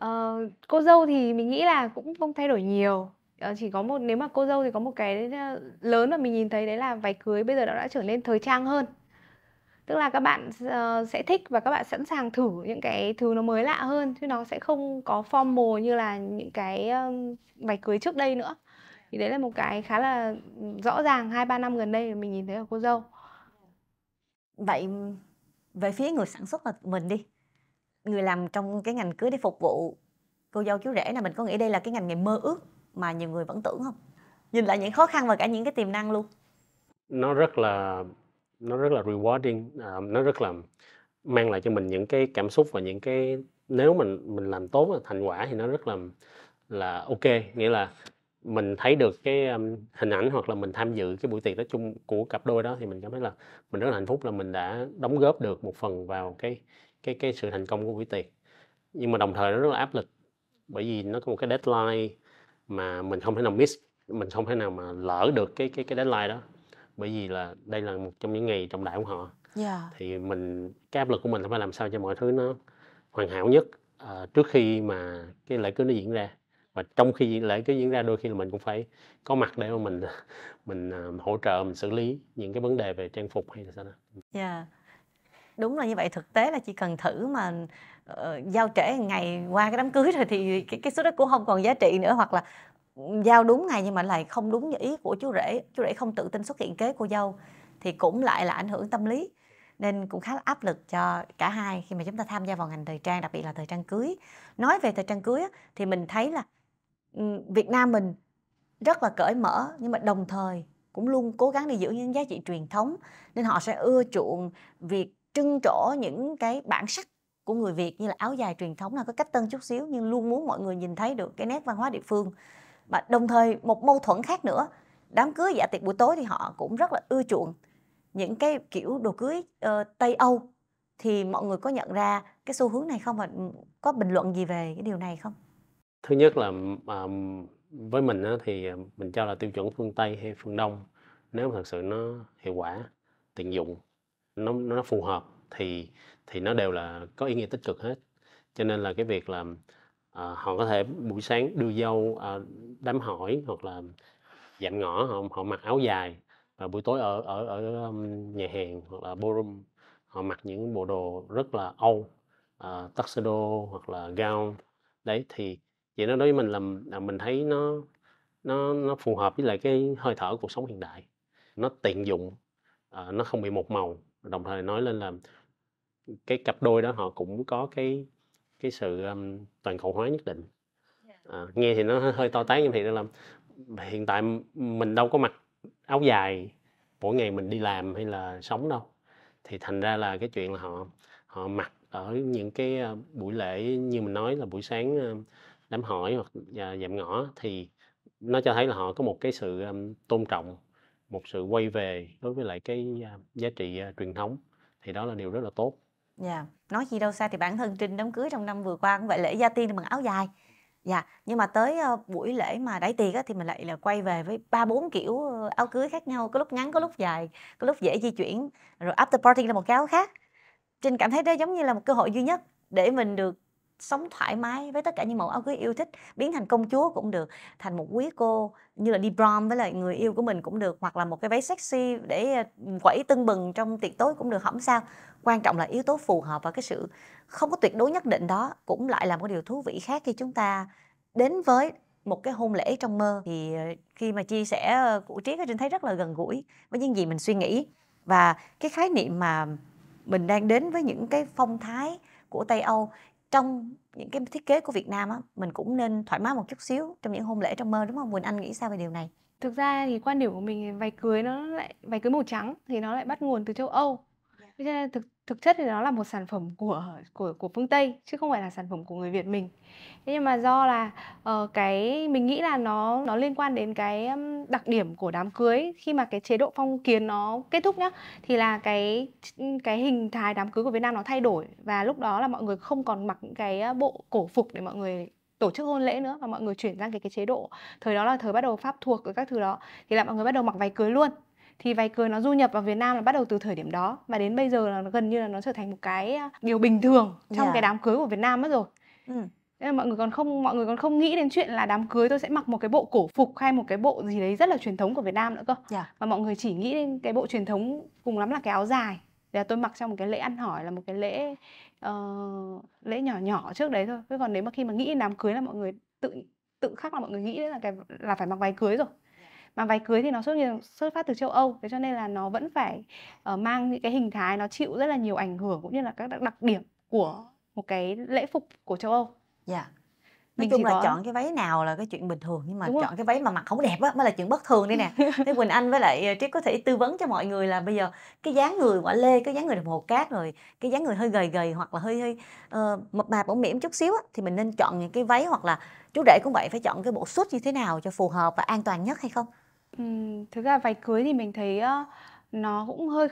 Speaker 2: uh, cô dâu thì mình nghĩ là cũng không thay đổi nhiều Ờ, chỉ có một nếu mà cô dâu thì có một cái ờ, lớn mà mình nhìn thấy đấy là váy cưới bây giờ nó đã trở nên thời trang hơn tức là các bạn ờ, sẽ thích và các bạn sẵn sàng thử những cái thứ nó mới lạ hơn chứ nó sẽ không có formal như là những cái váy cưới trước đây nữa thì đấy là một cái khá là ừ, rõ ràng hai ba năm gần đây mình nhìn thấy ở cô dâu vậy về
Speaker 1: phía người sản xuất là mình đi người làm trong cái ngành cưới để phục vụ cô dâu chú rể là mình có nghĩ đây là cái ngành nghề mơ ước mà nhiều người vẫn tưởng không nhìn lại những khó khăn và cả những cái tiềm năng luôn
Speaker 3: nó rất là nó rất là rewarding uh, nó rất là mang lại cho mình những cái cảm xúc và những cái nếu mình mình làm tốt và thành quả thì nó rất là là ok nghĩa là mình thấy được cái um, hình ảnh hoặc là mình tham dự cái buổi tiệc đó chung của cặp đôi đó thì mình cảm thấy là mình rất là hạnh phúc là mình đã đóng góp được một phần vào cái cái cái sự thành công của buổi tiệc nhưng mà đồng thời nó rất là áp lực bởi vì nó có một cái deadline mà mình không thể nào miss mình không thể nào mà lỡ được cái cái cái deadline đó bởi vì là đây là một trong những ngày trọng đại của họ yeah. Dạ. thì mình cái áp lực của mình là phải làm sao cho mọi thứ nó hoàn hảo nhất uh, trước khi mà cái lễ cưới nó diễn ra và trong khi lễ cưới diễn ra đôi khi là mình cũng phải có mặt để mà mình mình uh, hỗ trợ mình xử lý những cái vấn đề về trang phục hay là sao đó.
Speaker 1: Dạ. Yeah. Đúng là như vậy thực tế là chỉ cần thử mà Ờ, giao trễ ngày qua cái đám cưới rồi thì cái cái số đó cũng không còn giá trị nữa hoặc là giao đúng ngày nhưng mà lại không đúng như ý của chú rể chú rể không tự tin xuất hiện kế cô dâu thì cũng lại là ảnh hưởng tâm lý nên cũng khá là áp lực cho cả hai khi mà chúng ta tham gia vào ngành thời trang đặc biệt là thời trang cưới nói về thời trang cưới thì mình thấy là Việt Nam mình rất là cởi mở nhưng mà đồng thời cũng luôn cố gắng để giữ những giá trị truyền thống nên họ sẽ ưa chuộng việc trưng trổ những cái bản sắc của người Việt như là áo dài truyền thống là có cách tân chút xíu nhưng luôn muốn mọi người nhìn thấy được cái nét văn hóa địa phương và đồng thời một mâu thuẫn khác nữa đám cưới dạ tiệc buổi tối thì họ cũng rất là ưa chuộng những cái kiểu đồ cưới uh, Tây Âu thì mọi người có nhận ra cái xu hướng này không và có bình luận gì về cái điều này không?
Speaker 3: Thứ nhất là um, với mình á, thì mình cho là tiêu chuẩn phương Tây hay phương Đông nếu mà thật sự nó hiệu quả tiện dụng nó nó phù hợp thì thì nó đều là có ý nghĩa tích cực hết cho nên là cái việc là à, họ có thể buổi sáng đưa dâu à, đám hỏi hoặc là dặn ngõ họ họ mặc áo dài và buổi tối ở ở ở nhà hàng hoặc là ballroom họ mặc những bộ đồ rất là Âu à, tuxedo hoặc là gown đấy thì vậy nó đối với mình làm là mình thấy nó nó nó phù hợp với lại cái hơi thở cuộc sống hiện đại nó tiện dụng à, nó không bị một màu đồng thời nói lên là cái cặp đôi đó họ cũng có cái cái sự um, toàn cầu hóa nhất định à, nghe thì nó hơi to tát nhưng thì là hiện tại mình đâu có mặc áo dài mỗi ngày mình đi làm hay là sống đâu thì thành ra là cái chuyện là họ họ mặc ở những cái ờ, buổi lễ như mình nói là buổi sáng ờ, đám hỏi hoặc ờ, dạm ngõ thì nó cho thấy là họ có một cái sự tôn trọng một sự quay về đối với lại cái giá trị truyền thống thì đó là điều rất là tốt
Speaker 1: Dạ, yeah. nói gì đâu xa thì bản thân Trinh đám cưới trong năm vừa qua cũng vậy lễ gia tiên thì bằng áo dài. Dạ, yeah. nhưng mà tới ờ, buổi lễ mà đáy tiệc thì mình lại là quay về với ba bốn kiểu ờ, áo cưới khác nhau, có lúc ngắn, có lúc dài, có lúc dễ di chuyển, rồi after party là một cái áo khác. Trinh cảm thấy đó giống như là một cơ hội duy nhất để mình được sống thoải mái với tất cả những mẫu áo cưới yêu thích biến thành công chúa cũng được thành một quý cô như là đi prom với lại người yêu của mình cũng được hoặc là một cái váy sexy để ờ, quẩy tưng bừng trong tiệc tối cũng được không sao quan trọng là yếu tố phù hợp và cái sự không có tuyệt đối nhất định đó cũng lại là một điều thú vị khác khi chúng ta đến với một cái hôn lễ trong mơ thì ờ, khi mà chia sẻ ờ, của triết trinh thấy rất là gần gũi với những gì mình suy nghĩ và cái khái niệm mà mình đang đến với những cái phong thái của Tây Âu trong những cái thiết kế của Việt Nam á, mình cũng nên
Speaker 2: thoải mái một chút xíu trong những hôn lễ trong mơ đúng không? Quỳnh Anh nghĩ sao về điều này? Thực ra thì quan điểm của mình váy cưới nó lại váy cưới màu trắng thì nó lại bắt nguồn từ châu Âu thực thực chất thì nó là một sản phẩm của của của phương tây chứ không phải là sản phẩm của người việt mình thế nhưng mà do là uh, cái mình nghĩ là nó nó liên quan đến cái đặc điểm của đám cưới khi mà cái chế độ phong kiến nó kết thúc nhá thì là cái cái hình thái đám cưới của việt nam nó thay đổi và lúc đó là mọi người không còn mặc những cái bộ cổ phục để mọi người tổ chức hôn lễ nữa và mọi người chuyển sang cái cái chế độ thời đó là thời bắt đầu pháp thuộc các thứ đó thì là mọi người bắt đầu mặc váy cưới luôn thì váy cưới nó du nhập vào Việt Nam là bắt đầu từ thời điểm đó và đến bây giờ là gần như là nó trở thành một cái à, điều bình thường trong yeah. Dạ. cái đám cưới của Việt Nam mất rồi. Ừ. Nên là mọi người còn không mọi người còn không nghĩ đến chuyện là đám cưới tôi sẽ mặc một cái bộ cổ phục hay một cái bộ gì đấy rất là truyền thống của Việt Nam nữa cơ. Yeah. Dạ. Mà mọi người chỉ nghĩ đến cái bộ truyền thống cùng lắm là cái áo dài. Để là tôi mặc trong một cái lễ ăn hỏi là một cái lễ uh, lễ nhỏ nhỏ trước đấy thôi. Thế còn nếu mà khi mà nghĩ đến đám cưới là mọi người tự tự khắc là mọi người nghĩ đến là cái là phải mặc váy cưới rồi mà váy cưới thì nó xuất hiện xuất phát từ châu Âu thế cho nên là nó vẫn phải uh, mang những cái hình thái nó chịu rất là nhiều ảnh hưởng cũng như là các đặc điểm của một cái lễ phục của châu Âu. Dạ. Yeah. Nói Mình chung là có... chọn
Speaker 1: cái váy nào là cái chuyện bình thường nhưng mà Đúng chọn rồi. cái váy mà mặc không đẹp á mới là chuyện bất thường đây nè. Thế Quỳnh Anh với lại ờ, Triết có thể tư vấn cho mọi người là bây giờ cái dáng người quả lê, cái dáng người đồng hồ cát rồi, cái dáng người hơi gầy gầy hoặc là hơi hơi uh, mập mạp bổ mỉm chút xíu á thì mình nên chọn những cái váy hoặc là
Speaker 2: chú rể cũng vậy phải chọn cái bộ suit như thế nào cho phù hợp và an toàn nhất hay không? Ừm, thực ra váy cưới thì mình thấy, nó cũng hơi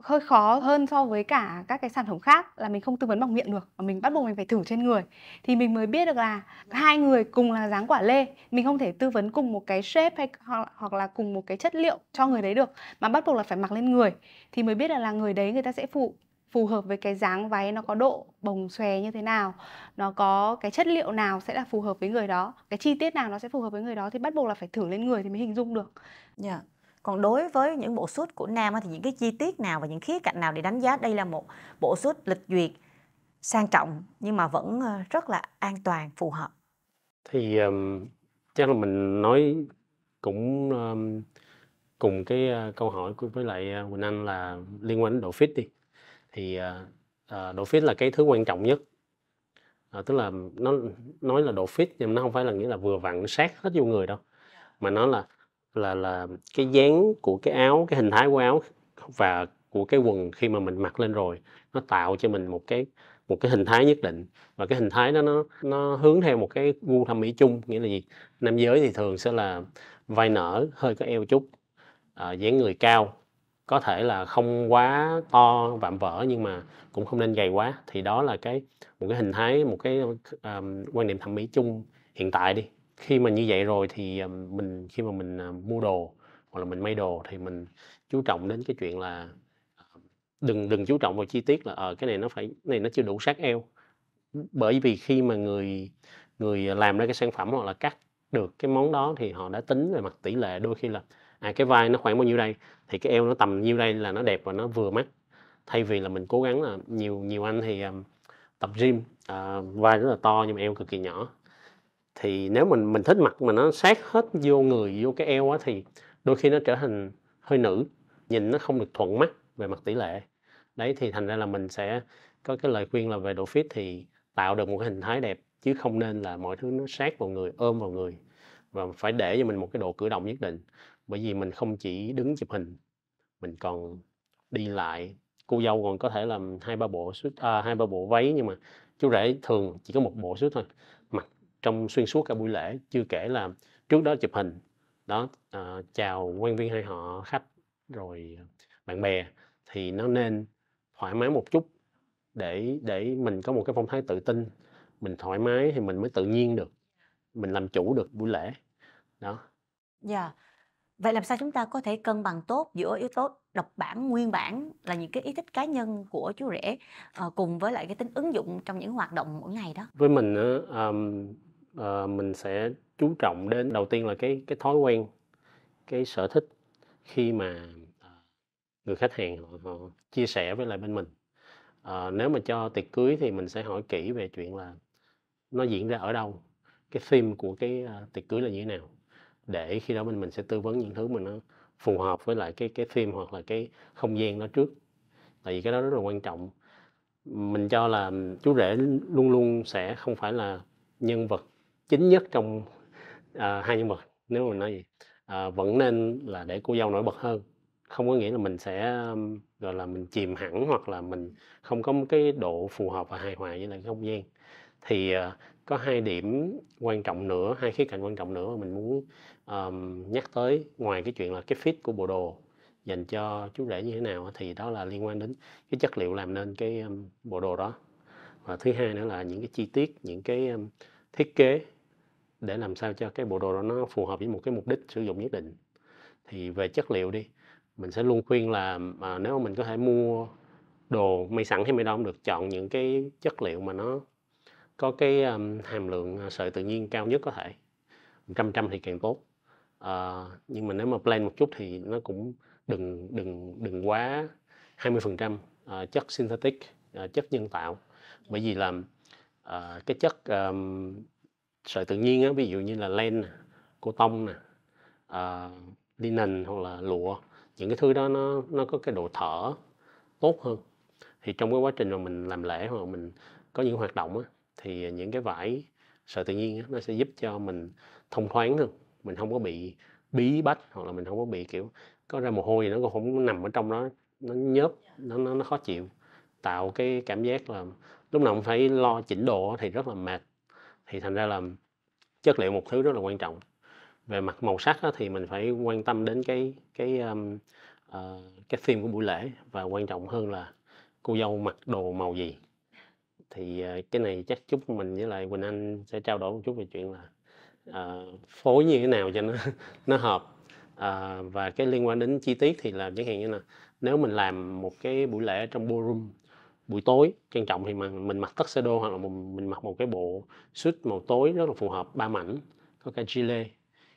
Speaker 2: hơi khó hơn so với cả các cái sản phẩm khác là mình không tư vấn bằng miệng được, mà mình bắt buộc mình phải thử trên người thì mình mới biết được là hai người cùng là dáng quả lê, mình không thể tư vấn cùng một cái shape hay hoặc hoặc là cùng một cái chất liệu cho người đấy được, mà bắt buộc là phải mặc lên người thì mới biết được là người đấy người ta sẽ phụ phù hợp với cái dáng váy nó có độ bồng xòe như thế nào nó có cái chất liệu nào sẽ là phù hợp với người đó cái chi tiết nào nó sẽ phù hợp với người đó thì bắt buộc là phải thử lên người thì mới hình dung được yeah. Dạ. còn
Speaker 1: đối với những bộ suit của nam thì những cái chi tiết nào và những khía cạnh nào để đánh giá đây là một bộ suit lịch duyệt sang trọng nhưng mà vẫn ờ, rất là an toàn phù hợp
Speaker 3: thì um, chắc là mình nói cũng um, cùng cái uh, câu hỏi của với lại uh, Quỳnh Anh là liên quan đến độ fit đi thì uh, độ fit là cái thứ quan trọng nhất à, tức là nó nói là độ fit nhưng nó không phải là nghĩa là vừa vặn sát hết vô người đâu mà nó là là là cái dáng của cái áo cái hình thái của áo và của cái quần khi mà mình mặc lên rồi nó tạo cho mình một cái một cái hình thái nhất định và cái hình thái đó nó nó hướng theo một cái gu thẩm mỹ chung nghĩa là gì nam giới thì thường sẽ là vai nở hơi có eo chút à, dáng người cao có thể là không quá to vạm vỡ nhưng mà cũng không nên gầy quá thì đó là cái một cái hình thái một cái um, quan niệm thẩm mỹ chung hiện tại đi khi mà như vậy rồi thì mình khi mà mình ờ, mua đồ hoặc là mình may đồ thì mình chú trọng đến cái chuyện là đừng đừng chú trọng vào chi tiết là ở ờ, à, cái này nó phải cái này nó chưa đủ sát eo bởi vì khi mà người người làm ra cái sản phẩm hoặc là cắt được cái món đó thì họ đã tính về mặt tỷ lệ đôi khi là à cái vai nó khoảng bao nhiêu đây thì cái eo nó tầm nhiêu đây là nó đẹp và nó vừa mắt thay vì là mình cố gắng là nhiều nhiều anh thì um, tập gym uh, vai rất là to nhưng mà eo cực kỳ nhỏ thì nếu mình mình thích mặt mà nó sát hết vô người vô cái eo á thì đôi khi nó trở thành hơi nữ nhìn nó không được thuận mắt về mặt tỷ lệ đấy thì thành ra là mình sẽ có cái lời khuyên là về độ fit thì tạo được một cái hình thái đẹp chứ không nên là mọi thứ nó sát vào người ôm vào người và phải để cho mình một cái độ cử động nhất định bởi vì mình không chỉ đứng chụp hình mình còn đi lại cô dâu còn có thể làm hai ba bộ suit à, hai ba bộ váy nhưng mà chú rể thường chỉ có một bộ suit thôi mặc trong xuyên suốt cả buổi lễ chưa kể là trước đó chụp hình đó à, chào quan viên hay họ khách rồi bạn bè thì nó nên thoải mái một chút để để mình có một cái phong thái tự tin mình thoải mái thì mình mới tự nhiên được mình làm chủ được buổi lễ đó
Speaker 1: dạ yeah. vậy làm sao chúng ta có thể cân bằng tốt giữa yếu tố độc bản nguyên bản là những cái ý thích cá nhân của chú rể ờ, cùng với lại cái tính ứng dụng trong những hoạt động mỗi ngày đó
Speaker 3: với mình ờ, mình sẽ chú trọng đến đầu tiên là cái cái thói quen cái sở thích khi mà ờ, người khách hàng họ, họ chia sẻ với lại bên mình à, nếu mà cho tiệc cưới thì mình sẽ hỏi kỹ về chuyện là nó diễn ra ở đâu cái theme của cái à, tiệc cưới là như thế nào để khi đó mình mình sẽ tư vấn những thứ mà nó phù hợp với lại cái cái theme hoặc là cái không gian đó trước tại vì cái đó rất là quan trọng mình cho là chú rể luôn luôn sẽ không phải là nhân vật chính nhất trong à, hai nhân vật nếu mà nói gì à, vẫn nên là để cô dâu nổi bật hơn không có nghĩa là mình sẽ gọi là mình chìm hẳn hoặc là mình không có một cái độ phù hợp và hài hòa với lại cái không gian thì ờ, có hai điểm quan trọng nữa hai khía cạnh quan trọng nữa mà mình muốn um, nhắc tới ngoài cái chuyện là cái fit của bộ đồ dành cho chú rể như thế nào thì đó là liên quan đến cái chất liệu làm nên cái um, bộ đồ đó và thứ hai nữa là những cái chi tiết những cái um, thiết kế để làm sao cho cái bộ đồ đó nó phù hợp với một cái mục đích sử dụng nhất định thì về chất liệu đi mình sẽ luôn khuyên là à, nếu mà mình có thể mua đồ may sẵn hay may đo cũng được chọn những cái chất liệu mà nó có cái um, hàm lượng ờ, sợi tự nhiên cao nhất có thể trăm trăm thì càng tốt à, nhưng mà nếu mà blend một chút thì nó cũng đừng đừng đừng quá 20% trăm ờ, chất synthetic à, chất nhân tạo bởi vì là à, cái chất um, sợi tự nhiên á, ví dụ như là len nè, cô tông nè à, linen hoặc là lụa những cái thứ đó nó nó có cái độ thở tốt hơn thì trong cái quá trình mà mình làm lễ hoặc mình có những hoạt động á, thì những cái vải sợi tự nhiên nó sẽ giúp cho mình thông thoáng hơn mình không có bị bí bách hoặc là mình không có bị kiểu có ra mồ hôi gì nó cũng không nằm ở trong đó nó nhớp dạ. nó nó, nó khó chịu tạo cái cảm giác là lúc nào cũng phải lo chỉnh độ thì rất là mệt thì thành ra là chất liệu một thứ rất là quan trọng về mặt màu sắc đó, thì mình phải quan tâm đến cái cái um, uh, cái phim của buổi lễ và quan trọng hơn là cô dâu mặc đồ màu gì thì, ờ, cái này chắc chút mình với lại Quỳnh Anh sẽ trao đổi một chút về chuyện là, ờ, phối như thế nào cho nó nó hợp. Ờ, và cái liên quan đến chi tiết thì là chẳng hạn như là nếu mình làm một cái buổi lễ trong ballroom buổi tối trang trọng thì mình mình mặc tuxedo hoặc là mình mình mặc một cái bộ suit màu tối rất là phù hợp ba mảnh, có cả gilet.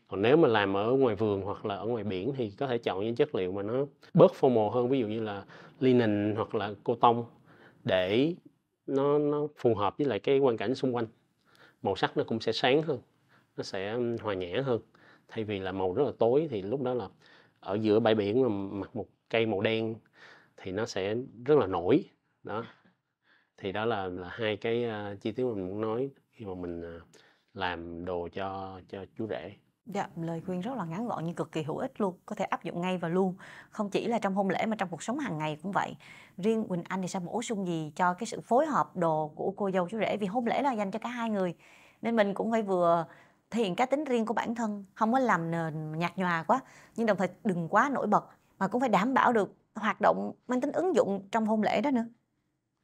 Speaker 3: Còn nếu mà làm ở ngoài vườn hoặc là ở ngoài biển thì có thể chọn những chất liệu mà nó bớt formal hơn, ví dụ như là linen hoặc là cotton để nó nó phù hợp với lại cái quan cảnh xung quanh màu sắc nó cũng sẽ sáng hơn nó sẽ hòa nhẹ hơn thay vì là màu rất là tối thì lúc đó là ở giữa bãi biển mà mặc một cây màu đen thì nó sẽ rất là nổi đó thì đó là là hai cái uh, chi tiết mình muốn nói khi mà mình uh, làm đồ cho cho chú rể
Speaker 1: Dạ, lời khuyên rất là ngắn gọn nhưng cực kỳ hữu ích luôn, có thể áp dụng ngay và luôn. Không chỉ là trong hôn lễ mà trong cuộc sống hàng ngày cũng vậy. Riêng Quỳnh Anh thì sẽ bổ sung gì cho cái sự phối hợp đồ của cô dâu chú rể vì hôn lễ là dành cho cả hai người. Nên mình cũng phải vừa thể hiện cá tính riêng của bản thân, không có làm nền nhạt nhòa quá, nhưng đồng thời đừng quá nổi bật mà cũng phải đảm bảo được hoạt động mang tính ứng dụng trong hôn lễ đó nữa.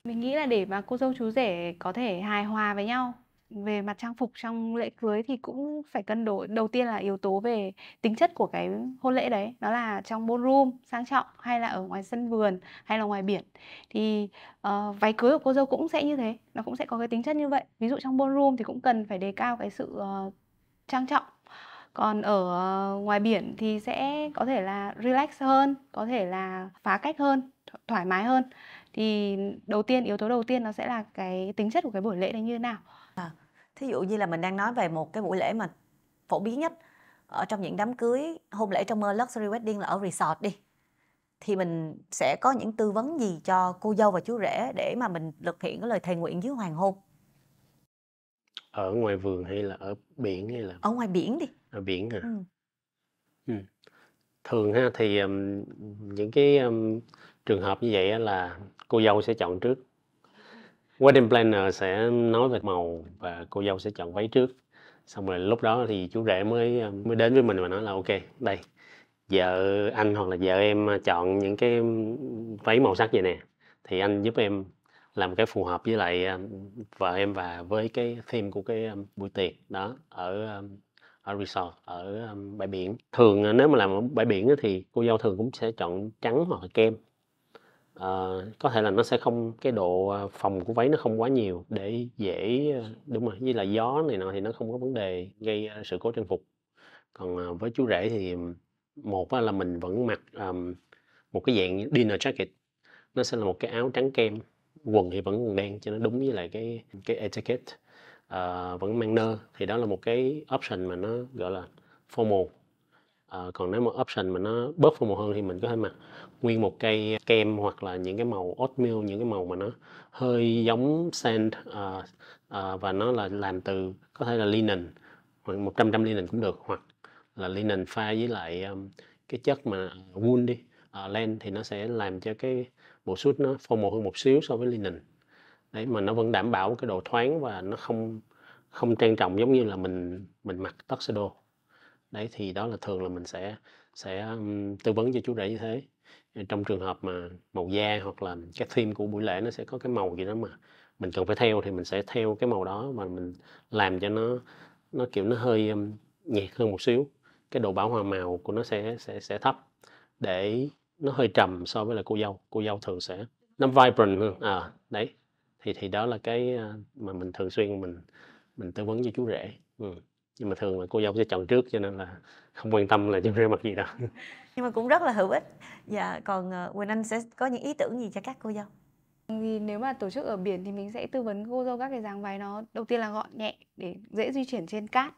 Speaker 2: Mình nghĩ là để mà cô dâu chú rể có thể hài hòa với nhau về mặt trang phục trong lễ cưới thì cũng phải cân đối đầu tiên là yếu tố về tính chất của cái hôn lễ đấy đó là trong ballroom sang trọng hay là ở ngoài sân vườn hay là ngoài biển thì uh, váy cưới của cô dâu cũng sẽ như thế nó cũng sẽ có cái tính chất như vậy ví dụ trong ballroom thì cũng cần phải đề cao cái sự uh, trang trọng còn ở uh, ngoài biển thì sẽ có thể là relax hơn có thể là phá cách hơn thoải mái hơn thì đầu tiên yếu tố đầu tiên nó sẽ là cái tính chất của cái buổi lễ đấy như thế nào À,
Speaker 1: thí dụ như là mình đang nói về một cái buổi lễ mà phổ biến nhất ở trong những đám cưới, hôn lễ trong mơ luxury wedding là ở resort đi. Thì mình sẽ có những tư vấn gì cho cô dâu và chú rể để mà mình thực hiện cái lời thề nguyện dưới hoàng hôn?
Speaker 3: Ở ngoài vườn hay là ở biển hay là Ở ngoài biển đi. ở biển hả? Ừ. Ừ. Thường ha thì um, những cái um, trường hợp như vậy là cô dâu sẽ chọn trước wedding planner sẽ nói về màu và cô dâu sẽ chọn váy trước xong rồi lúc đó thì chú rể mới mới đến với mình và nói là ok đây vợ anh hoặc là vợ em chọn những cái váy màu sắc vậy nè thì anh giúp em làm cái phù hợp với lại um, vợ em và với cái theme của cái um, buổi tiệc đó ở um, ở resort ở bãi biển thường nếu mà làm ở bãi biển thì cô dâu thường cũng sẽ chọn trắng hoặc là kem uh, có thể là nó sẽ không cái độ ờ, phòng của váy nó không quá nhiều để dễ ờ, đúng rồi với là gió này nọ thì nó không có vấn đề gây sự cố trang phục còn với chú rể thì một là mình vẫn mặc um, một cái dạng dinner jacket nó sẽ là một cái áo trắng kem quần thì vẫn quần đen cho nó đúng với lại cái cái etiquette uh, vẫn mang nơ thì đó là một cái option mà nó gọi là formal à, còn nếu mà option mà nó bớt phô màu hơn thì mình có thể mặc nguyên một cây kem hoặc là những cái màu oatmeal những cái màu mà nó hơi giống sand à, à, và nó là làm từ có thể là linen hoặc một trăm trăm linen cũng được hoặc là linen pha với lại um, cái chất mà wool đi à, len thì nó sẽ làm cho cái bộ suit nó phô màu hơn một xíu so với linen đấy mà nó vẫn đảm bảo cái độ thoáng và nó không không trang trọng giống như là mình mình mặc tuxedo đấy thì đó là thường là mình sẽ sẽ um, tư vấn cho chú rể như thế ờ, trong trường hợp mà màu da hoặc là cái theme của buổi lễ nó sẽ có cái màu gì đó mà mình cần phải theo thì mình sẽ theo cái màu đó mà mình làm cho nó nó kiểu nó hơi um, nhạt hơn một xíu cái độ bảo hòa màu của nó sẽ sẽ sẽ thấp để nó hơi trầm so với là cô dâu cô dâu thường sẽ nó vibrant hơn à đấy thì thì đó là cái à, mà mình thường xuyên mình mình tư vấn cho chú rể ừ nhưng mà thường là cô dâu sẽ chọn trước cho nên là không quan tâm là trong ra mặt gì đâu
Speaker 1: nhưng mà cũng rất là hữu ích dạ còn ờ, quỳnh anh sẽ có những ý tưởng gì cho các cô dâu
Speaker 2: thì nếu mà tổ chức ở biển thì mình sẽ tư vấn cô dâu các cái dáng váy nó đầu tiên là gọn nhẹ để dễ di chuyển trên cát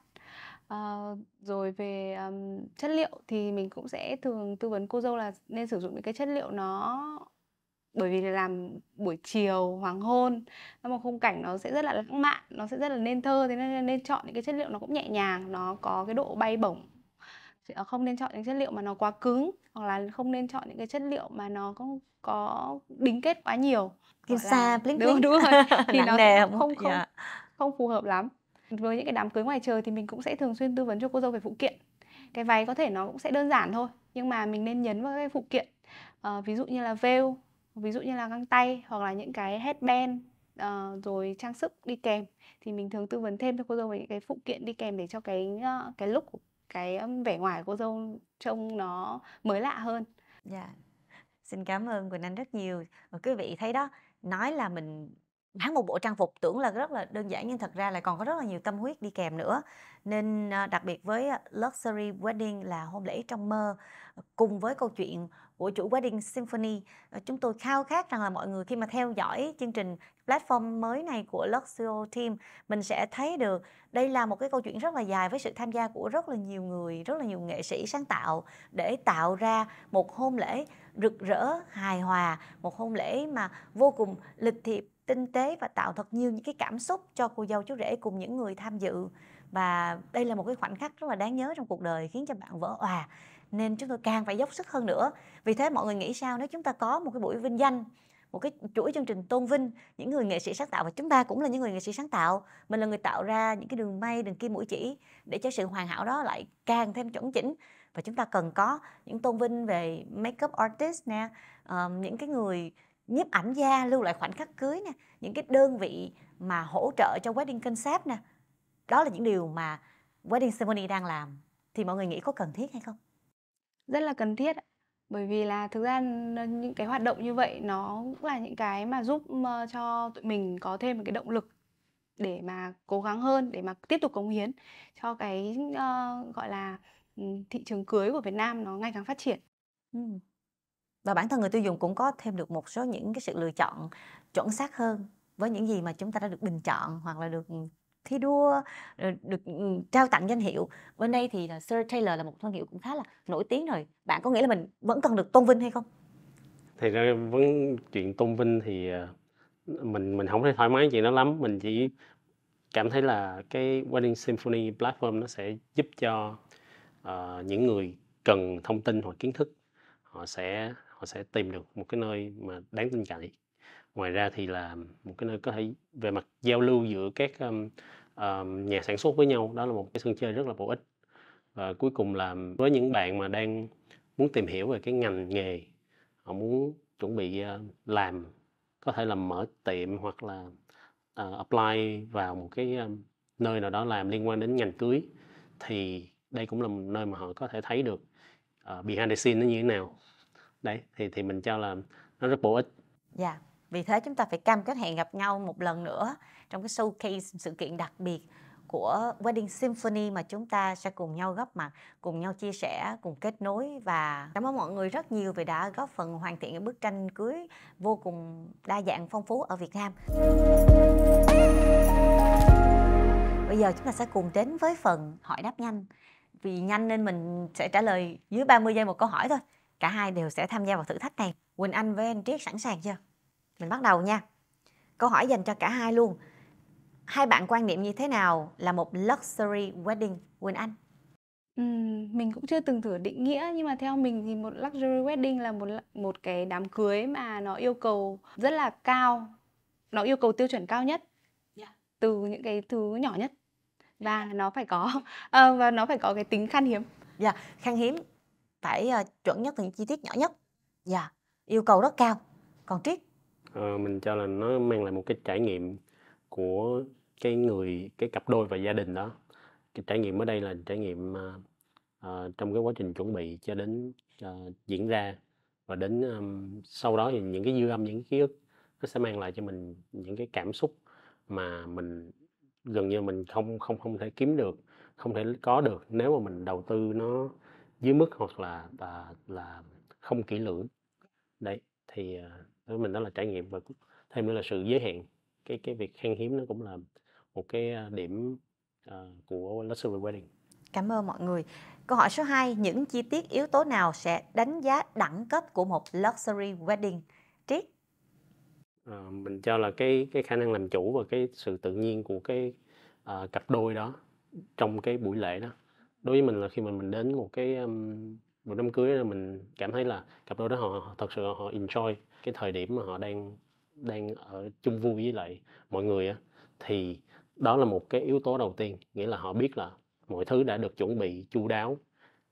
Speaker 2: à, rồi về um, chất liệu thì mình cũng sẽ thường tư vấn cô dâu là nên sử dụng những cái chất liệu nó bởi vì làm buổi chiều hoàng hôn nó một khung cảnh nó sẽ rất là lãng mạn nó sẽ rất là nên thơ thế nên nên chọn những cái chất liệu nó cũng nhẹ nhàng nó có cái độ bay bổng à, không nên chọn những chất liệu mà nó quá cứng hoặc là không nên chọn những cái chất liệu mà nó có có đính kết quá nhiều kim sa bling bling đúng, đúng rồi thì nó nề không không không, yeah. Dạ. không phù hợp lắm với những cái đám cưới ngoài trời thì mình cũng sẽ thường xuyên tư vấn cho cô dâu về phụ kiện cái váy có thể nó cũng sẽ đơn giản thôi nhưng mà mình nên nhấn vào cái phụ kiện à, ví dụ như là veil ví dụ như là găng tay hoặc là những cái headband uh, rồi trang sức đi kèm thì mình thường tư vấn thêm cho cô dâu về những cái phụ kiện đi kèm để cho cái uh, cái lúc cái vẻ ngoài của cô dâu trông nó mới lạ hơn.
Speaker 1: Dạ. Yeah. Xin cảm ơn Quỳnh Anh rất nhiều. Và quý vị thấy đó, nói là mình bán một bộ trang phục tưởng là rất là đơn giản nhưng thật ra lại còn có rất là nhiều tâm huyết đi kèm nữa nên ờ, đặc biệt với luxury wedding là hôn lễ trong mơ cùng với câu chuyện của chủ Wedding Symphony. Ờ, chúng tôi khao khát rằng là mọi người khi mà theo dõi chương trình platform mới này của Luxio Team, mình sẽ thấy được đây là một cái câu chuyện rất là dài với sự tham gia của rất là nhiều người, rất là nhiều nghệ sĩ sáng tạo để tạo ra một hôn lễ rực rỡ, hài hòa, một hôn lễ mà vô cùng lịch thiệp, tinh tế và tạo thật nhiều những cái cảm xúc cho cô dâu chú rể cùng những người tham dự và đây là một cái khoảnh khắc rất là đáng nhớ trong cuộc đời khiến cho bạn vỡ òa nên chúng tôi càng phải dốc sức hơn nữa vì thế mọi người nghĩ sao nếu chúng ta có một cái buổi vinh danh một cái chuỗi chương trình tôn vinh những người nghệ sĩ sáng tạo và chúng ta cũng là những người nghệ sĩ sáng tạo mình là người tạo ra những cái đường may đường kim mũi chỉ để cho sự hoàn hảo đó lại càng thêm chuẩn chỉnh và chúng ta cần có những tôn vinh về make up artist nè uh, những cái người nhiếp ảnh gia lưu lại khoảnh khắc cưới nè những cái đơn vị mà hỗ trợ cho wedding concept nè đó là những điều mà wedding ceremony đang làm thì mọi người nghĩ có cần thiết hay không
Speaker 2: rất là cần thiết bởi vì là thực ra những cái hoạt động như vậy nó cũng là những cái mà giúp cho tụi mình có thêm một cái động lực để mà cố gắng hơn để mà tiếp tục cống hiến cho cái uh, gọi là ừ, thị trường cưới của Việt Nam nó ngày càng phát triển.
Speaker 1: Và bản thân người tiêu dùng cũng có thêm được một số những cái sự lựa chọn chuẩn xác hơn với những gì mà chúng ta đã được bình chọn hoặc là được ừ, thi đua ờ, được ừ, trao tặng danh hiệu bên đây thì là Sir Taylor là một thương hiệu cũng khá là nổi tiếng rồi bạn có nghĩ là mình vẫn cần được tôn vinh hay không
Speaker 3: thì ra vấn chuyện tôn vinh thì ờ, mình mình không thể thoải mái chuyện đó lắm mình chỉ cảm thấy là cái wedding symphony platform nó sẽ giúp cho uh, những người cần thông tin hoặc kiến thức họ sẽ họ sẽ tìm được một cái nơi mà đáng tin cậy ngoài ra thì là một cái nơi có thể về mặt giao lưu giữa các um, um, nhà sản xuất với nhau đó là một cái sân chơi rất là bổ ích và cuối cùng là với những bạn mà đang muốn tìm hiểu về cái ngành nghề họ muốn chuẩn bị ờ, làm có thể là mở tiệm hoặc là uh, apply vào một cái um, nơi nào đó làm liên quan đến ngành cưới thì đây cũng là một nơi mà họ có thể thấy được uh, behind the scene nó như thế nào đấy thì thì mình cho là nó rất bổ ích.
Speaker 1: Dạ. Yeah. Vì thế chúng ta phải cam kết hẹn gặp nhau một lần nữa trong cái showcase sự kiện đặc biệt của Wedding Symphony mà chúng ta sẽ cùng nhau góp mặt, cùng nhau chia sẻ, cùng kết nối và cảm ơn mọi người rất nhiều vì đã góp phần hoàn thiện cái bức tranh cưới vô cùng đa dạng phong phú ở Việt Nam. Bây giờ chúng ta sẽ cùng đến với phần hỏi đáp nhanh. Vì nhanh nên mình sẽ trả lời dưới 30 giây một câu hỏi thôi. Cả hai đều sẽ tham gia vào thử thách này. Quỳnh Anh với anh Triết sẵn sàng chưa? Mình bắt đầu nha. Câu hỏi dành cho cả hai luôn. Hai bạn quan niệm như thế nào là một luxury wedding, Quỳnh Anh?
Speaker 2: Ừ, mình cũng chưa từng thử định nghĩa nhưng mà theo mình thì một luxury wedding là một một cái đám cưới mà nó yêu cầu rất là cao. Nó yêu cầu tiêu chuẩn cao nhất. Yeah. Dạ. Từ những cái thứ nhỏ nhất dạ. và nó phải có uh, và nó phải có cái tính khan hiếm. Dạ, yeah, khan hiếm phải uh, chuẩn nhất từng chi tiết nhỏ nhất.
Speaker 1: Dạ, yeah, yêu cầu rất cao. Còn
Speaker 3: triết Ờ, mình cho là nó mang lại một cái trải nghiệm của cái người cái cặp đôi và gia đình đó. Cái trải nghiệm ở đây là trải nghiệm, ờ, ờ, trong cái quá trình chuẩn bị cho đến, ờ, diễn ra và đến, ờm, sau đó thì những cái dư âm, những cái ký ức nó sẽ mang lại cho mình những cái cảm xúc mà mình gần như mình không không không thể kiếm được, không thể có được nếu mà mình đầu tư nó dưới mức hoặc là là là không kỹ lưỡng. Đấy, thì, ờ với mình đó là trải nghiệm và thêm nữa là sự giới hạn cái cái việc khan hiếm nó cũng là một cái à, điểm à, của luxury wedding
Speaker 1: Cảm ơn mọi người. Câu hỏi số 2, những chi tiết yếu tố nào sẽ đánh giá đẳng cấp của một luxury wedding? Triết,
Speaker 3: Ờ, mình cho là cái cái khả năng làm chủ và cái sự tự nhiên của cái ờ, cặp đôi đó trong cái buổi lễ đó đối với mình là khi mà mình đến một cái um, một đám cưới là mình cảm thấy là cặp đôi đó họ, họ thật sự họ enjoy cái thời điểm mà họ đang đang ở chung vui với lại mọi người á thì đó là một cái yếu tố đầu tiên nghĩa là họ biết là mọi thứ đã được chuẩn bị chu đáo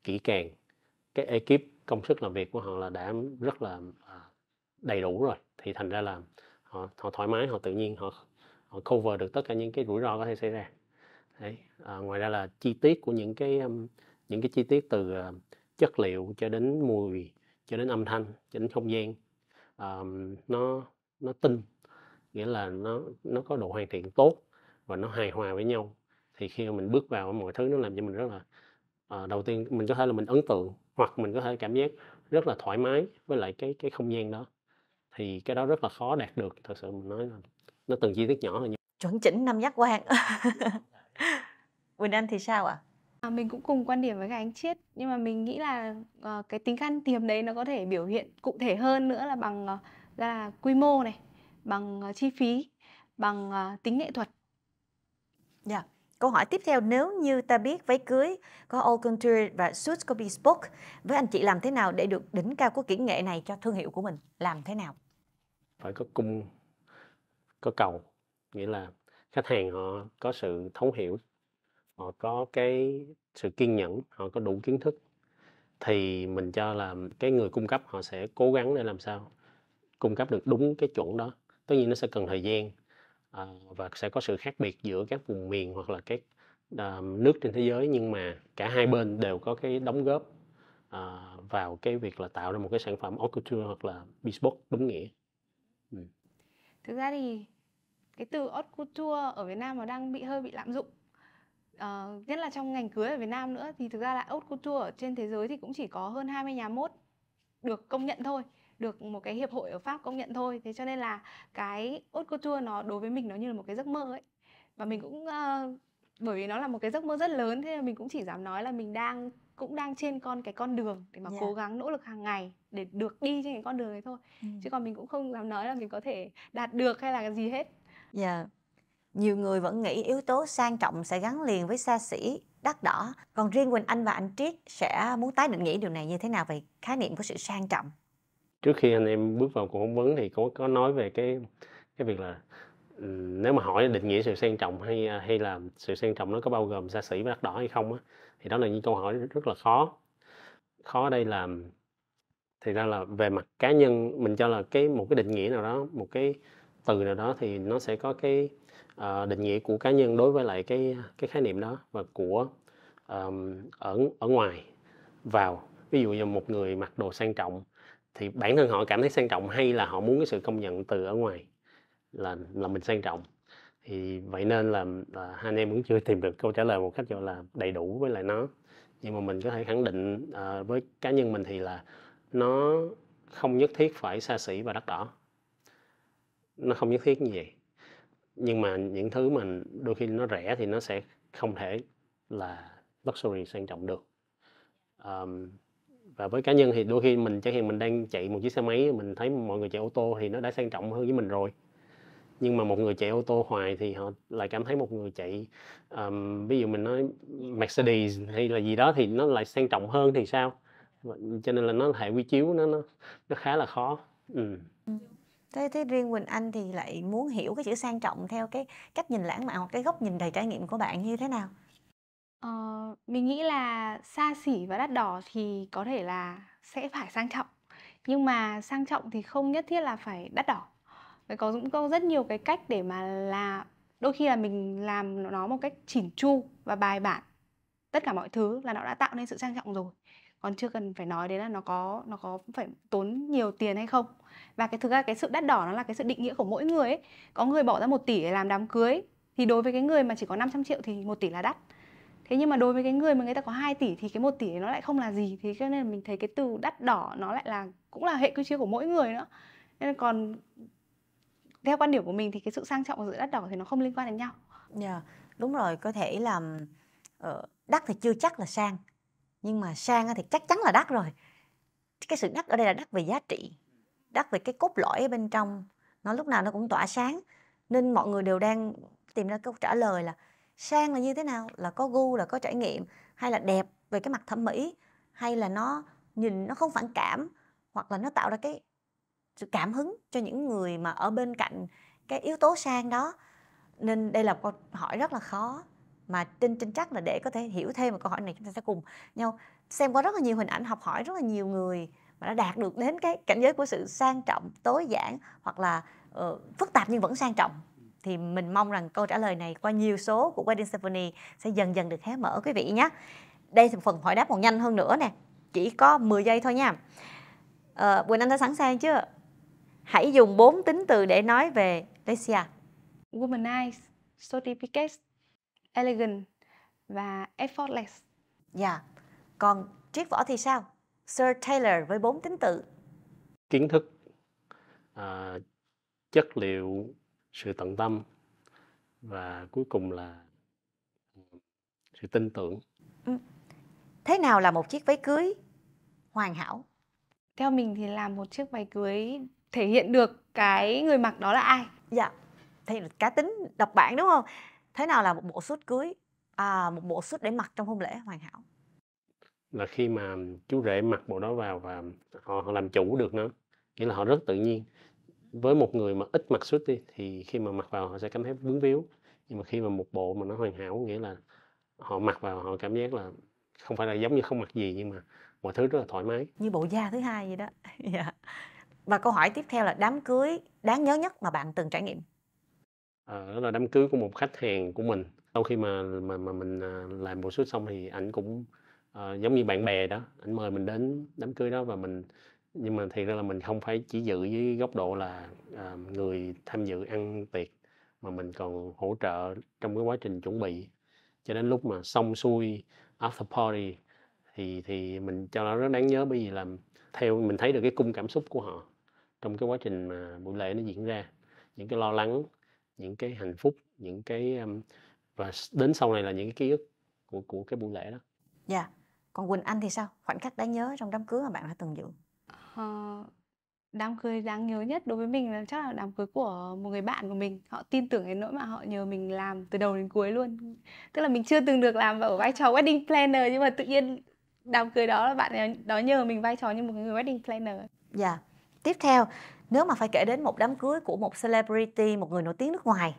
Speaker 3: kỹ càng cái ekip công sức làm việc của họ là đã rất là à, đầy đủ rồi thì thành ra là họ họ thoải mái họ tự nhiên họ họ cover được tất cả những cái rủi ro có thể xảy ra Đấy. À, ngoài ra là chi tiết của những cái um, những cái chi tiết từ à, chất liệu cho đến mùi cho đến âm thanh cho đến không gian um, nó nó tinh nghĩa là nó nó có độ hoàn thiện tốt và nó hài hòa với nhau thì khi mà mình bước vào mọi thứ nó làm cho mình rất là uh, đầu tiên mình có thể là mình ấn tượng hoặc mình có thể cảm giác rất là thoải mái với lại cái cái không gian đó thì cái đó rất là khó đạt được thật sự mình nói là nó từng chi tiết nhỏ là như
Speaker 2: chuẩn chỉnh năm giác quan Quỳnh Anh thì sao ạ? À? À, mình cũng cùng quan điểm với cả anh Chiết, nhưng mà mình nghĩ là, ờ, cái tính khan hiếm đấy nó có thể biểu hiện cụ thể hơn nữa là bằng, ờ, là quy mô này, bằng, ờ, chi phí, bằng, ờ, tính nghệ thuật. Yeah.
Speaker 1: Dạ. Câu hỏi tiếp theo, nếu như ta biết váy cưới có haute couture và suit có bespoke, với anh chị làm thế nào để được đỉnh cao của kỹ nghệ này cho thương hiệu của mình? Làm thế nào?
Speaker 3: Phải có cung, có cầu, nghĩa là khách hàng họ có sự thấu hiểu họ có cái sự kiên nhẫn họ có đủ kiến thức thì mình cho là cái người cung cấp họ sẽ cố gắng để làm sao cung cấp được đúng cái chuẩn đó tất nhiên nó sẽ cần thời gian ờ, và sẽ có sự khác biệt giữa các vùng miền hoặc là các ờ, nước trên thế giới nhưng mà cả hai bên đều có cái đóng góp ờ, vào cái việc là tạo ra một cái sản phẩm haute couture hoặc là bespoke đúng nghĩa
Speaker 2: thực ra thì cái từ haute couture ở Việt Nam nó đang bị hơi bị lạm dụng uh, nhất là trong ngành cưới ở Việt Nam nữa thì thực ra là haute couture ở trên thế giới thì cũng chỉ có hơn 20 nhà mốt được công nhận thôi được một cái hiệp hội ở Pháp công nhận thôi thế cho nên là cái haute couture nó đối với mình nó như là một cái giấc mơ ấy và mình cũng uh, bởi vì nó là một cái giấc mơ rất lớn thế là mình cũng chỉ dám nói là mình đang cũng đang trên con cái con đường để mà yeah. Dạ. cố gắng nỗ lực hàng ngày để được đi trên cái con đường ấy thôi ừ. chứ còn mình cũng không dám nói là mình có thể đạt được hay là cái gì hết
Speaker 1: yeah dạ. Nhiều người vẫn nghĩ yếu tố sang trọng sẽ gắn liền với xa xỉ, đắt đỏ. Còn riêng Quỳnh Anh và anh Triết sẽ muốn tái định nghĩa điều này như thế nào về khái niệm của sự sang trọng?
Speaker 3: Trước khi anh em bước vào cuộc phỏng vấn thì có có nói về cái cái việc là ừ, nếu mà hỏi định nghĩa sự sang trọng hay hay là sự sang trọng nó có bao gồm xa xỉ và đắt đỏ hay không á thì đó là những câu hỏi rất là khó khó ở đây là thì ra là về mặt cá nhân mình cho là cái một cái định nghĩa nào đó một cái từ nào đó thì nó sẽ có cái à, định nghĩa của cá nhân đối với lại cái cái khái niệm đó và của um, ở ở ngoài vào ví dụ như một người mặc đồ sang trọng thì bản thân họ cảm thấy sang trọng hay là họ muốn cái sự công nhận từ ở ngoài là là mình sang trọng thì vậy nên là, là hai anh em vẫn chưa tìm được câu trả lời một cách gọi là đầy đủ với lại nó nhưng mà mình có thể khẳng định à, với cá nhân mình thì là nó không nhất thiết phải xa xỉ và đắt đỏ nó không nhất thiết như vậy nhưng mà những thứ mà đôi khi nó rẻ thì nó sẽ không thể là luxury sang trọng được um, và với cá nhân thì đôi khi mình chẳng hạn mình đang chạy một chiếc xe máy mình thấy mọi người chạy ô tô thì nó đã sang trọng hơn với mình rồi nhưng mà một người chạy ô tô hoài thì họ lại cảm thấy một người chạy um, ví dụ mình nói Mercedes hay là gì đó thì nó lại sang trọng hơn thì sao cho nên là nó hệ quy chiếu nó nó nó khá là khó ừ
Speaker 1: thế thế riêng quỳnh anh thì lại muốn hiểu cái chữ sang trọng theo cái cách nhìn lãng mạn hoặc cái góc nhìn đầy trải nghiệm của bạn như thế nào
Speaker 2: ờ, mình nghĩ là xa xỉ và đắt đỏ thì có thể là sẽ phải sang trọng nhưng mà sang trọng thì không nhất thiết là phải đắt đỏ Vậy có cũng có rất nhiều cái cách để mà là đôi khi là mình làm nó một cách chỉn chu và bài bản tất cả mọi thứ là nó đã tạo nên sự sang trọng rồi còn chưa cần phải nói đến là nó có nó có phải tốn nhiều tiền hay không và cái thực ra cái sự đắt đỏ nó là cái sự định nghĩa của mỗi người ấy có người bỏ ra một tỷ để làm đám cưới thì đối với cái người mà chỉ có 500 triệu thì một tỷ là đắt thế nhưng mà đối với cái người mà người ta có 2 tỷ thì cái một tỷ nó lại không là gì thì cho nên mình thấy cái từ đắt đỏ nó lại là cũng là hệ quy chiếu của mỗi người nữa nên còn theo quan điểm của mình thì cái sự sang trọng và sự đắt đỏ thì nó không liên quan đến nhau.
Speaker 1: Dạ, yeah, đúng rồi, có thể là ờ, đắt thì chưa chắc là sang nhưng mà sang thì chắc chắn là đắt rồi cái sự đắt ở đây là đắt về giá trị đắt về cái cốt lõi ở bên trong nó lúc nào nó cũng tỏa sáng nên mọi người đều đang tìm ra câu trả lời là sang là như thế nào là có gu là có trải nghiệm hay là đẹp về cái mặt thẩm mỹ hay là nó nhìn nó không phản cảm hoặc là nó tạo ra cái sự cảm hứng cho những người mà ở bên cạnh cái yếu tố sang đó nên đây là câu hỏi rất là khó mà tin trên chắc là để có thể hiểu thêm một câu hỏi này chúng ta sẽ cùng nhau xem qua rất là nhiều hình ảnh học hỏi rất là nhiều người mà đã đạt được đến cái cảnh giới của sự sang trọng tối giản hoặc là uh, phức tạp nhưng vẫn sang trọng thì mình mong rằng câu trả lời này qua nhiều số của Wedding Symphony sẽ dần dần được hé mở quý vị nhé. Đây là phần hỏi đáp còn nhanh hơn nữa nè, chỉ có 10 giây thôi nha. Uh,
Speaker 2: Quỳnh Anh đã sẵn sàng chưa? Hãy dùng bốn tính từ để nói về Lesia. Womanize, certificate, elegant và effortless.
Speaker 1: Dạ. Yeah. Còn triết võ thì sao? Sir Taylor với bốn tính tự.
Speaker 3: Kiến thức, à, chất liệu, sự tận tâm và cuối cùng là à, sự tin tưởng.
Speaker 2: Ừ. Thế nào là một chiếc váy cưới hoàn hảo? Theo mình thì làm một chiếc váy cưới thể hiện được cái người mặc đó là ai. Dạ. Thì cá tính độc bản đúng không? thế nào là một bộ suit cưới à, một bộ suit để mặc trong hôn lễ
Speaker 1: hoàn hảo
Speaker 3: là khi mà chú rể mặc bộ đó vào và họ, làm chủ được nó nghĩa là họ rất tự nhiên với một người mà ít mặc suit đi thì khi mà mặc vào họ sẽ cảm thấy vướng víu nhưng mà khi mà một bộ mà nó hoàn hảo nghĩa là họ mặc vào họ cảm giác là không phải là giống như không mặc gì nhưng mà mọi thứ rất là thoải mái
Speaker 1: như bộ da thứ hai vậy đó yeah. Dạ. và câu hỏi tiếp theo là đám cưới đáng nhớ nhất mà bạn từng trải nghiệm
Speaker 3: à, là đám cưới của một khách hàng của mình sau khi mà mà mà mình ờ, làm bộ suit xong thì ảnh cũng à, giống như bạn bè đó ảnh mời mình đến đám cưới đó và mình nhưng mà thiệt ra là mình không phải chỉ dự với góc độ là à, người tham dự ăn tiệc mà mình còn hỗ trợ trong cái quá trình chuẩn bị cho đến lúc mà xong xuôi after party thì thì mình cho nó rất đáng nhớ bởi vì là theo mình thấy được cái cung cảm xúc của họ trong cái quá trình mà buổi lễ nó diễn ra những cái lo lắng những cái hạnh phúc những cái um, và đến sau này là những cái ký ức của của cái buổi lễ đó
Speaker 1: dạ yeah. còn quỳnh anh thì sao khoảnh khắc đáng nhớ trong đám cưới mà bạn đã từng dự
Speaker 2: ờ, đám cưới đáng nhớ nhất đối với mình là chắc là đám cưới của một người bạn của mình họ tin tưởng đến nỗi mà họ nhờ mình làm từ đầu đến cuối luôn tức là mình chưa từng được làm ở vai trò wedding planner nhưng mà tự nhiên đám cưới đó là bạn đó nhờ mình vai trò như một người wedding planner
Speaker 1: dạ yeah. tiếp theo nếu mà phải kể đến một đám cưới của một celebrity một người nổi tiếng nước ngoài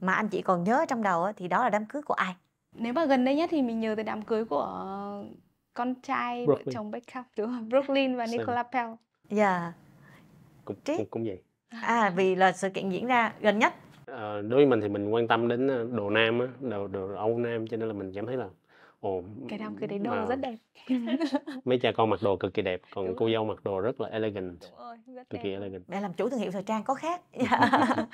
Speaker 2: mà anh chị còn nhớ trong đầu thì đó là đám cưới của ai nếu mà gần đây nhất thì mình nhớ tới đám cưới của con trai vợ chồng Beckham đúng không? Brooklyn và Nicola Pell.
Speaker 1: Dạ. Yeah.
Speaker 3: Cũng, cũng cũng vậy.
Speaker 1: À vì là sự kiện diễn ra gần nhất.
Speaker 3: À, đối với mình thì mình quan tâm đến ờ, đồ nam á, đồ đồ Âu nam cho nên là mình cảm thấy là Ồ, cái đam cưới đấy đồ mà... rất đẹp mấy cha con mặc đồ cực kỳ đẹp còn Đúng cô rồi. dâu mặc đồ rất là elegant Đúng rồi, rất cực kỳ elegant mẹ
Speaker 1: làm chủ thương hiệu thời trang có khác dạ.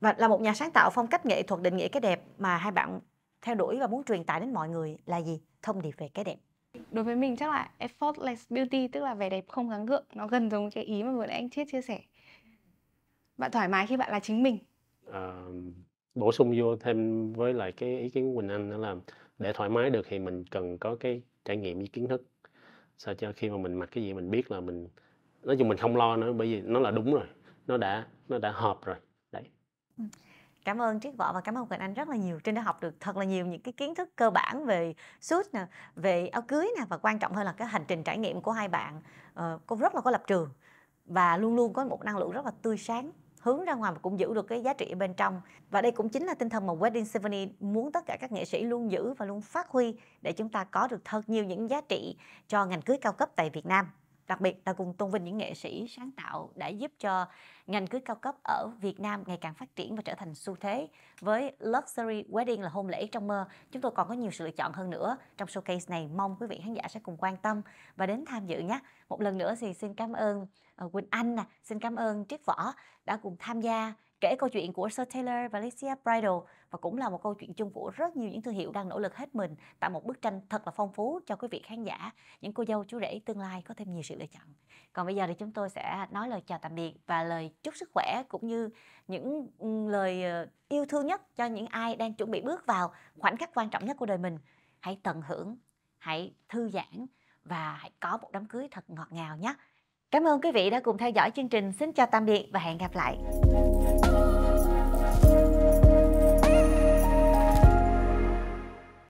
Speaker 1: và là một nhà sáng tạo phong cách nghệ thuật định nghĩa cái đẹp mà hai bạn theo đuổi và muốn truyền tải đến mọi người là gì
Speaker 2: thông điệp về cái đẹp đối với mình chắc là effortless beauty tức là vẻ đẹp không gắng gượng nó gần giống cái ý mà vừa nãy anh Chiết chia sẻ bạn thoải mái khi bạn là chính mình
Speaker 3: à, bổ sung vô thêm với lại cái ý kiến của Quỳnh Anh đó là để thoải mái được thì mình cần có cái trải nghiệm với kiến thức sao cho khi mà mình mặc cái gì mình biết là mình nói chung mình không lo nữa bởi vì nó là đúng rồi nó đã nó đã hợp rồi đấy ừ.
Speaker 1: cảm ơn Triết Võ và cảm ơn Quỳnh Anh rất là nhiều. Trinh đã học được thật là nhiều những cái kiến thức cơ bản về suit nè, về áo cưới nè và quan trọng hơn là cái hành trình trải nghiệm của hai bạn. Ờ, cô rất là có lập trường và luôn luôn có một năng lượng rất là tươi sáng hướng ra ngoài mà cũng giữ được cái giá trị ở bên trong và đây cũng chính là tinh thần mà Wedding Symphony muốn tất cả các nghệ sĩ luôn giữ và luôn phát huy để chúng ta có được thật nhiều những giá trị cho ngành cưới cao cấp tại Việt Nam Đặc biệt là cùng tôn vinh những nghệ sĩ sáng tạo đã giúp cho ngành cưới cao cấp ở Việt Nam ngày càng phát triển và trở thành xu thế. Với Luxury Wedding là hôn lễ trong mơ, chúng tôi còn có nhiều sự lựa chọn hơn nữa. Trong showcase này, mong quý vị khán giả sẽ cùng quan tâm và đến tham dự nhé. Một lần nữa thì xin cảm ơn ờ, Quỳnh Anh, xin cảm ơn Triết Võ đã cùng tham gia kể câu chuyện của Sir Taylor và Alicia Bridal và cũng là một câu chuyện chung của rất nhiều những thương hiệu đang nỗ lực hết mình tạo một bức tranh thật là phong phú cho quý vị khán giả những cô dâu chú rể tương lai có thêm nhiều sự lựa chọn còn bây giờ thì chúng tôi sẽ nói lời chào tạm biệt và lời chúc sức khỏe cũng như những ừ, lời ờ, yêu thương nhất cho những ai đang chuẩn bị bước vào khoảnh khắc quan trọng nhất của đời mình hãy tận hưởng hãy thư giãn và hãy có một đám cưới thật ngọt ngào nhé Cảm ơn quý vị đã cùng theo dõi chương trình. Xin chào tạm biệt và hẹn gặp lại.